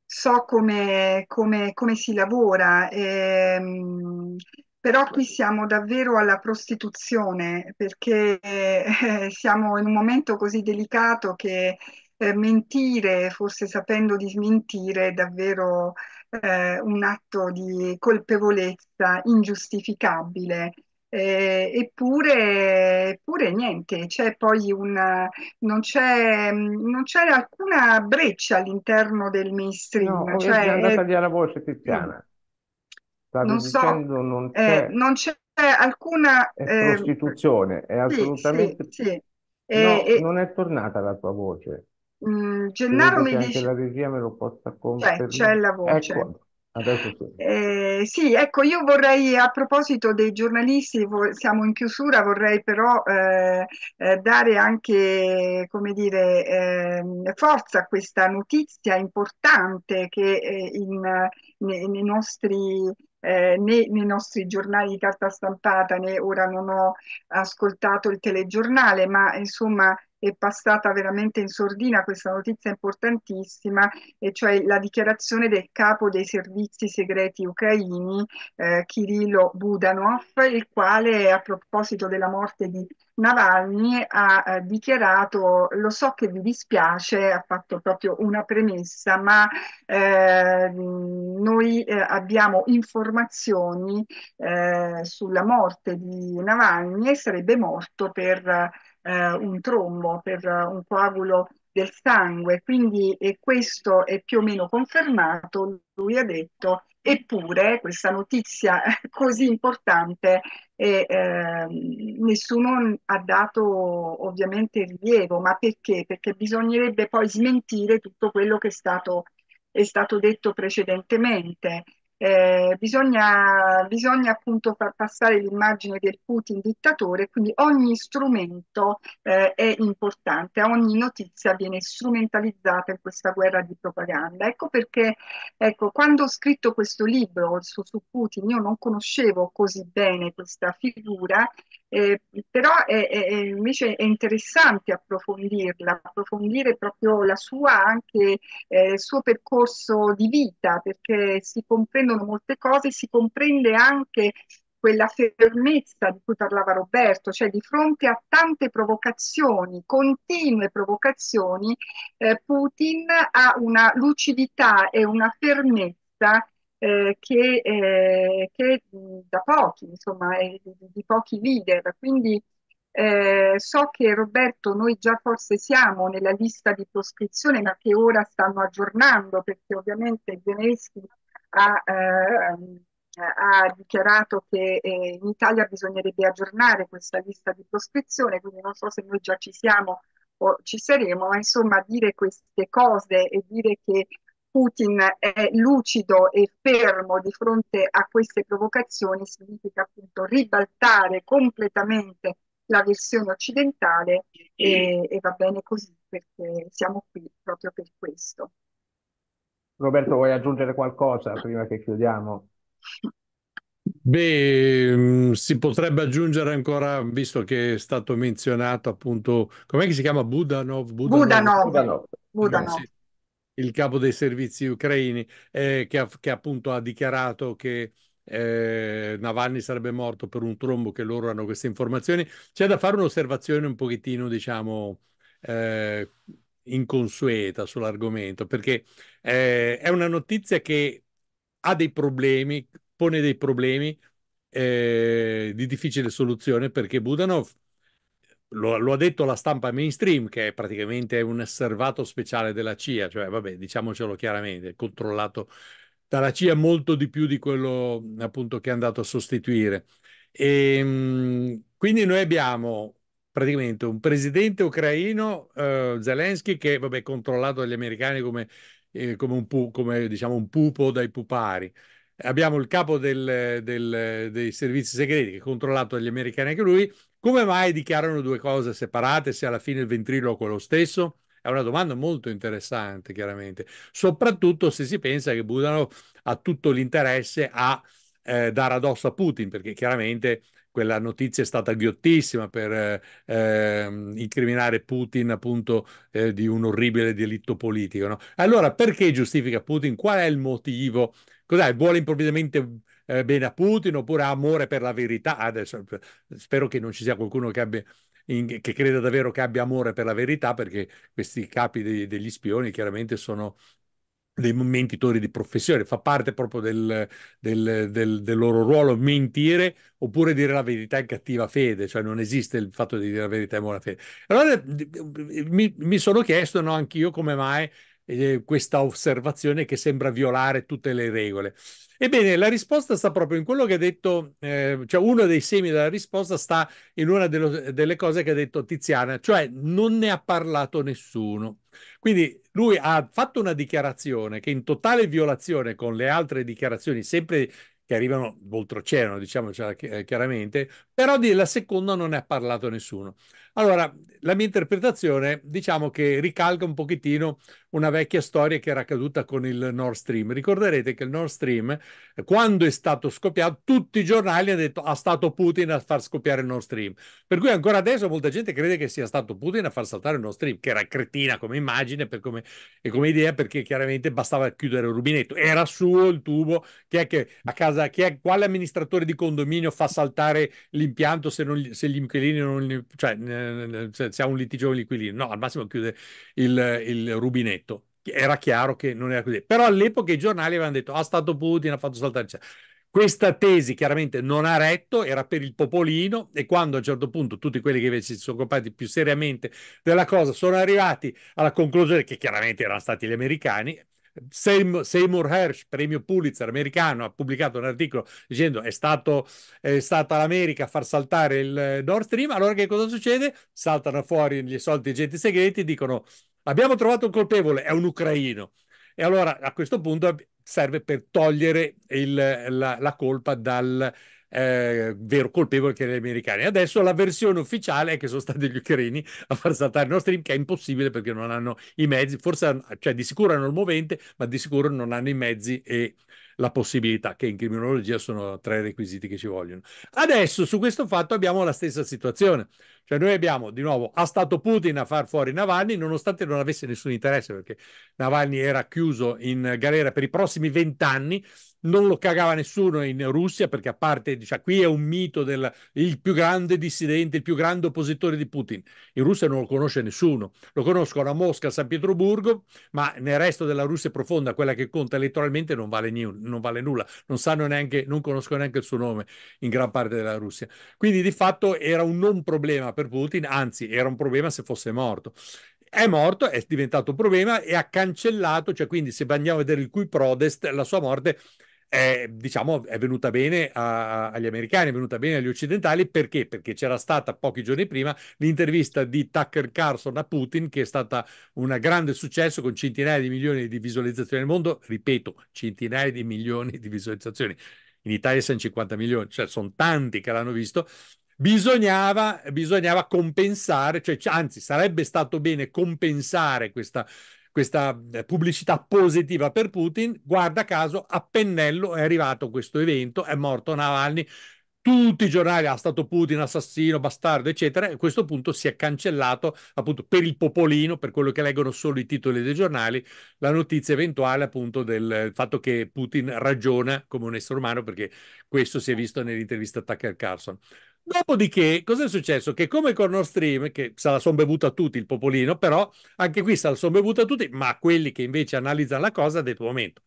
S4: so come, come, come si lavora, ehm, però qui siamo davvero alla prostituzione perché eh, siamo in un momento così delicato che eh, mentire, forse sapendo di smentire, è davvero eh, un atto di colpevolezza ingiustificabile. Eh, eppure, eppure, niente, c'è poi una, non, c'è, non c'è alcuna breccia all'interno del mainstream. No, cioè, è andata
S2: via la voce, cristiana. Stavi non dicendo, so, non eh, c'è, eh, non c'è alcuna è eh, prostituzione, è assolutamente sì, sì, sì. No, eh, non è tornata la tua voce.
S4: Mm, Gennaro mi dice...
S2: La regia me lo possa confermare. C'è, c'è la voce. Ecco. Sì.
S4: Eh, sì, ecco, io vorrei, a proposito dei giornalisti, siamo in chiusura, vorrei però eh, eh, dare anche, come dire, ehm, forza a questa notizia importante che eh, in, nei, nei nostri eh, né nei nostri giornali di carta stampata né ora non ho ascoltato il telegiornale, ma insomma è passata veramente in sordina questa notizia importantissima, e cioè la dichiarazione del capo dei servizi segreti ucraini, eh, Kirillo Budanov, il quale a proposito della morte di Navalny ha eh, dichiarato lo so che vi dispiace, ha fatto proprio una premessa, ma eh, noi eh, abbiamo informazioni eh, sulla morte di Navalny e sarebbe morto per eh, un trombo, per eh, un coagulo del sangue, quindi e questo è più o meno confermato, lui ha detto, eppure questa notizia (laughs) così importante e, eh, nessuno ha dato ovviamente rilievo, ma perché? Perché bisognerebbe poi smentire tutto quello che è stato, è stato detto precedentemente eh, bisogna, bisogna, appunto far passare l'immagine del Putin dittatore, quindi ogni strumento eh, è importante, ogni notizia viene strumentalizzata in questa guerra di propaganda. Ecco perché ecco, quando ho scritto questo libro su, su Putin io non conoscevo così bene questa figura eh, però è, è, invece è interessante approfondirla, approfondire proprio la sua, anche eh, il suo percorso di vita, perché si comprendono molte cose, si comprende anche quella fermezza di cui parlava Roberto, cioè di fronte a tante provocazioni, continue provocazioni, eh, Putin ha una lucidità e una fermezza eh, che, eh, che, da pochi, insomma, eh, di, di pochi leader. Quindi eh, so che Roberto, noi già forse siamo nella lista di proscrizione, ma che ora stanno aggiornando, perché ovviamente Zeneschi ha, eh, ha dichiarato che eh, in Italia bisognerebbe aggiornare questa lista di proscrizione, quindi non so se noi già ci siamo o ci saremo, ma insomma dire queste cose e dire che Putin è lucido e fermo di fronte a queste provocazioni significa appunto ribaltare completamente la versione occidentale e, e va bene così perché siamo qui proprio per questo.
S2: Roberto, vuoi aggiungere qualcosa prima che chiudiamo?
S3: Beh, mm, si potrebbe aggiungere ancora, visto che è stato menzionato appunto, com'è che si chiama Budanov? Budanov. Budanov. Budanov. Budanov. Sì il capo dei servizi ucraini, eh, che, che, appunto ha dichiarato che eh, Navalny sarebbe morto per un trombo, che loro hanno queste informazioni. C'è da fare un'osservazione un pochettino, diciamo, eh, inconsueta sull'argomento, perché eh, è una notizia che ha dei problemi, pone dei problemi eh, di difficile soluzione, perché Budanov lo, lo, ha detto la stampa mainstream, che è praticamente un servato speciale della CIA, cioè, vabbè, diciamocelo chiaramente, controllato dalla CIA molto di più di quello appunto che è andato a sostituire. E, ehm, quindi noi abbiamo praticamente un presidente ucraino, eh, Zelensky, che vabbè, è controllato dagli americani come, eh, come, un, pu- come diciamo, un pupo dai pupari. Abbiamo il capo del, del, dei servizi segreti, che è controllato dagli americani anche lui, come mai dichiarano due cose separate se alla fine il ventriloquo è lo stesso? È una domanda molto interessante, chiaramente, soprattutto se si pensa che Budanov ha tutto l'interesse a eh, dare addosso a Putin, perché chiaramente quella notizia è stata ghiottissima per eh, incriminare Putin appunto eh, di un orribile delitto politico. No? Allora perché giustifica Putin? Qual è il motivo? Cos'è? Vuole improvvisamente eh, bene a Putin oppure ha amore per la verità. Adesso eh, spero che non ci sia qualcuno che abbia che creda davvero che abbia amore per la verità, perché questi capi de, degli spioni chiaramente sono dei mentitori di professione, fa parte proprio del, del, del, del, loro ruolo mentire oppure dire la verità in cattiva fede, cioè non esiste il fatto di dire la verità in buona fede. Allora mi, mi sono chiesto no, anch'io come mai eh, questa osservazione che sembra violare tutte le regole? Ebbene, la risposta sta proprio in quello che ha detto, eh, cioè uno dei semi della risposta sta in una dello, delle cose che ha detto Tiziana, cioè non ne ha parlato nessuno. Quindi lui ha fatto una dichiarazione che in totale violazione con le altre dichiarazioni, sempre che arrivano oltreoceano, diciamo eh, chiaramente, però della seconda non ne ha parlato nessuno. Allora, la mia interpretazione, diciamo che ricalca un pochettino una vecchia storia che era accaduta con il Nord Stream. Ricorderete che il Nord Stream, quando è stato scoppiato, tutti i giornali hanno detto ha stato Putin a far scoppiare il Nord Stream. Per cui ancora adesso molta gente crede che sia stato Putin a far saltare il Nord Stream, che era cretina come immagine come, e come idea, perché chiaramente bastava chiudere il rubinetto. Era suo il tubo, chi è che a casa, chi è, quale amministratore di condominio fa saltare l'impianto se, non, se gli inquilini non... Cioè, eh, se, ha un litigio in equilibrio, no, al massimo chiude il, il rubinetto. Era chiaro che non era così, però all'epoca i giornali avevano detto: ha ah, stato Putin, ha fatto saltare. questa tesi chiaramente non ha retto, era per il popolino e quando a un certo punto tutti quelli che invece si sono occupati più seriamente della cosa sono arrivati alla conclusione che chiaramente erano stati gli americani, Seymour Hersh, premio Pulitzer americano, ha pubblicato un articolo dicendo è, stato, è stata l'America a far saltare il eh, Nord Stream, allora che cosa succede? Saltano fuori gli soliti agenti segreti, e dicono abbiamo trovato un colpevole, è un ucraino. E allora a questo punto serve per togliere il, la, la colpa dal, eh, vero colpevole che erano gli americani. Adesso la versione ufficiale è che sono stati gli ucraini a far saltare il Nord Stream, che è impossibile perché non hanno i mezzi, forse cioè, di sicuro hanno il movente, ma di sicuro non hanno i mezzi e la possibilità, che in criminologia sono tre requisiti che ci vogliono. Adesso su questo fatto abbiamo la stessa situazione, cioè noi abbiamo di nuovo a stato Putin a far fuori Navalny nonostante non avesse nessun interesse perché Navalny era chiuso in galera per i prossimi vent'anni non lo cagava nessuno in Russia perché a parte, diciamo, qui è un mito del più grande dissidente, il più grande oppositore di Putin. In Russia non lo conosce nessuno, lo conoscono a Mosca, a San Pietroburgo, ma nel resto della Russia profonda, quella che conta elettoralmente, non vale, non vale nulla, non sanno neanche, non conoscono neanche il suo nome in gran parte della Russia. Quindi di fatto era un non problema per Putin, anzi era un problema se fosse morto è morto, è diventato un problema e ha cancellato, cioè quindi se andiamo a vedere il cui prodest, la sua morte è, diciamo, è venuta bene a, agli americani, è venuta bene agli occidentali perché? Perché c'era stata pochi giorni prima l'intervista di Tucker Carlson a Putin, che è stata un grande successo con centinaia di milioni di visualizzazioni nel mondo, ripeto, centinaia di milioni di visualizzazioni. In Italia sono 50 milioni, cioè sono tanti che l'hanno visto. Bisognava, bisognava compensare, cioè, anzi, sarebbe stato bene compensare questa questa eh, pubblicità positiva per Putin, guarda caso a pennello è arrivato questo evento, è morto Navalny, tutti i giornali, ah, stato Putin, assassino, bastardo, eccetera. E a questo punto si è cancellato appunto per il popolino, per quello che leggono solo i titoli dei giornali, la notizia eventuale appunto del fatto che Putin ragiona come un essere umano, perché questo si è visto nell'intervista a Tucker Carlson. Dopodiché, cosa è successo? Che come con Nord Stream, che se la sono bevuta tutti il popolino, però anche qui se la sono bevuta tutti, ma quelli che invece analizzano la cosa hanno detto, momento,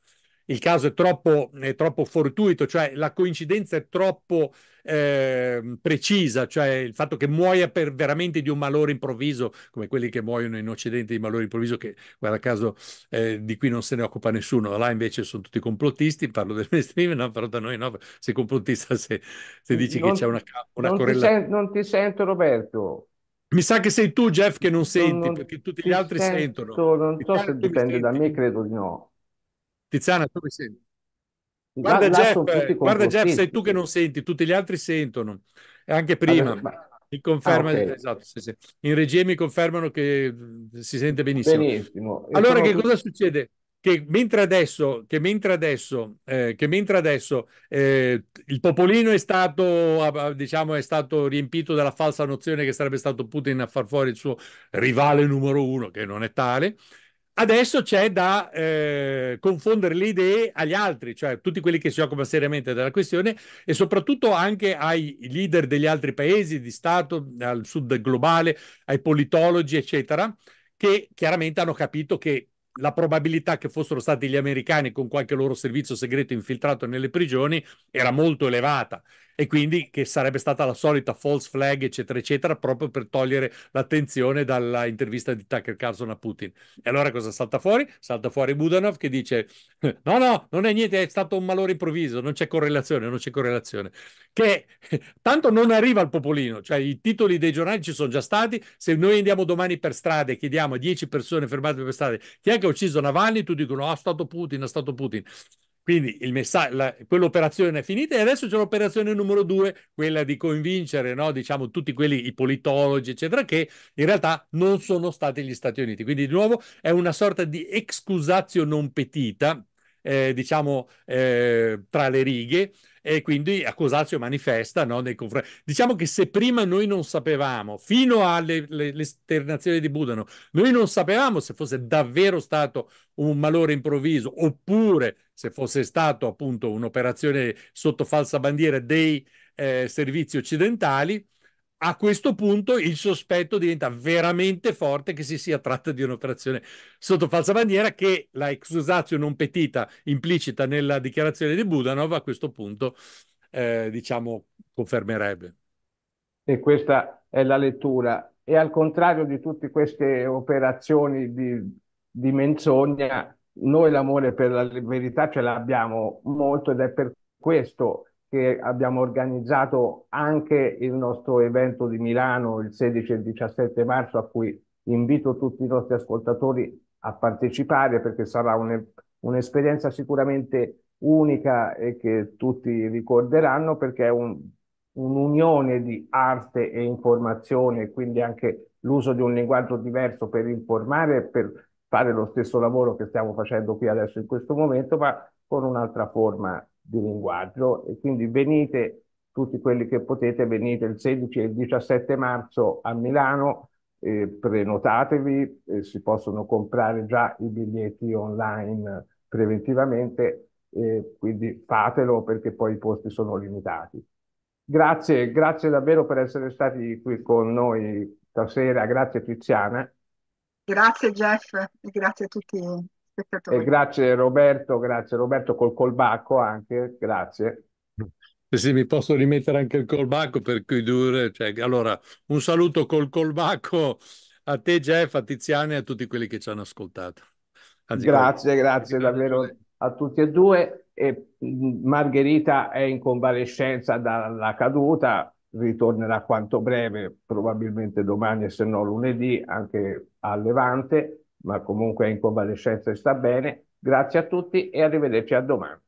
S3: il caso è troppo, è troppo, fortuito, cioè la coincidenza è troppo eh, precisa, cioè il fatto che muoia per veramente di un malore improvviso, come quelli che muoiono in Occidente di malore improvviso, che guarda caso eh, di qui non se ne occupa nessuno, là invece sono tutti complottisti, parlo del mainstream, no, però da noi no, sei complottista se, se dici non, che c'è una, una correlazione. sen-
S2: non ti sento Roberto. Mi sa che sei tu Jeff che non senti, non, perché tutti gli altri sento, sentono. Non so se dipende da me, credo di no. Tiziana, tu mi senti? Guarda, là, Jeff, eh, guarda Jeff, sei
S3: tu che non senti, tutti gli altri sentono, e anche prima. Vabbè, Mi conferma, ah, okay. esatto, sì, sì. in regia mi confermano che eh, si sente benissimo. benissimo. Allora sono... che cosa succede? Che mentre adesso, che mentre adesso, eh, che mentre adesso eh, il popolino è stato, diciamo, è stato riempito dalla falsa nozione che sarebbe stato Putin a far fuori il suo rivale numero uno, che non è tale, Adesso c'è da eh, confondere le idee agli altri, cioè tutti quelli che si occupano seriamente della questione e soprattutto anche ai leader degli altri paesi, di Stato, al sud globale, ai politologi, eccetera, che chiaramente hanno capito che la probabilità che fossero stati gli americani con qualche loro servizio segreto infiltrato nelle prigioni era molto elevata e quindi che sarebbe stata la solita false flag, eccetera, eccetera, proprio per togliere l'attenzione dalla intervista di Tucker Carlson a Putin. E allora cosa salta fuori? Salta fuori Budanov che dice: No, no, non è niente, è stato un malore improvviso, non c'è correlazione, non c'è correlazione. Che (laughs) tanto non arriva al popolino, cioè i titoli dei giornali ci sono già stati. Se noi andiamo domani per strada e chiediamo a 10 persone fermate per strada chi è che ha ucciso Navalny, tu dicono: Ah, è stato Putin, è stato Putin. Quindi la, quell'operazione è finita e adesso c'è l'operazione numero due, quella di convincere no? diciamo, tutti quelli, i politologi, eccetera, che in realtà non sono stati gli Stati Uniti. Quindi di nuovo è una sorta di excusatio non petita, eh, diciamo, eh, tra le righe, e quindi Accusazio manifesta no, nei confronti. Diciamo che se prima noi non sapevamo, fino all'esternazione di Budano, noi non sapevamo se fosse davvero stato un malore improvviso oppure se fosse stato appunto un'operazione sotto falsa bandiera dei eh, servizi occidentali, a questo punto il sospetto diventa veramente forte che si sia tratta di un'operazione sotto falsa bandiera che la excusatio non petita implicita nella dichiarazione di Budanov a questo punto eh, diciamo confermerebbe. E
S2: questa è la lettura. E al contrario di tutte queste operazioni di, di menzogna, noi l'amore per la verità ce l'abbiamo molto ed è per questo che che abbiamo organizzato anche il nostro evento di Milano il 16 e il 17 marzo a cui invito tutti i nostri ascoltatori a partecipare perché sarà un'esperienza sicuramente unica e che tutti ricorderanno perché è un'unione di arte e informazione, quindi anche l'uso di un linguaggio diverso per informare per fare lo stesso lavoro che stiamo facendo qui adesso in questo momento, ma con un'altra forma di linguaggio e quindi venite tutti quelli che potete, venite il 16 e il 17 marzo a Milano, eh, prenotatevi, eh, si possono comprare già i biglietti online preventivamente, eh, quindi fatelo perché poi i posti sono limitati. Grazie, grazie davvero per essere stati qui con noi stasera, grazie Tiziana. Grazie Jeff,
S4: e grazie a tutti spettatori. E
S2: grazie Roberto, grazie Roberto col colbacco anche, grazie.
S3: Eh sì, mi posso rimettere anche il colbacco per cui dure. Cioè, allora, un saluto col colbacco a te Jeff, a Tiziana e a tutti quelli che ci hanno ascoltato.
S2: Anzi, grazie, grazie davvero a tutti e due. E mm, Margherita è in convalescenza dalla caduta, ritornerà quanto breve, probabilmente domani se no lunedì, anche a Levante ma comunque è in convalescenza e sta bene. Grazie a tutti e arrivederci a domani.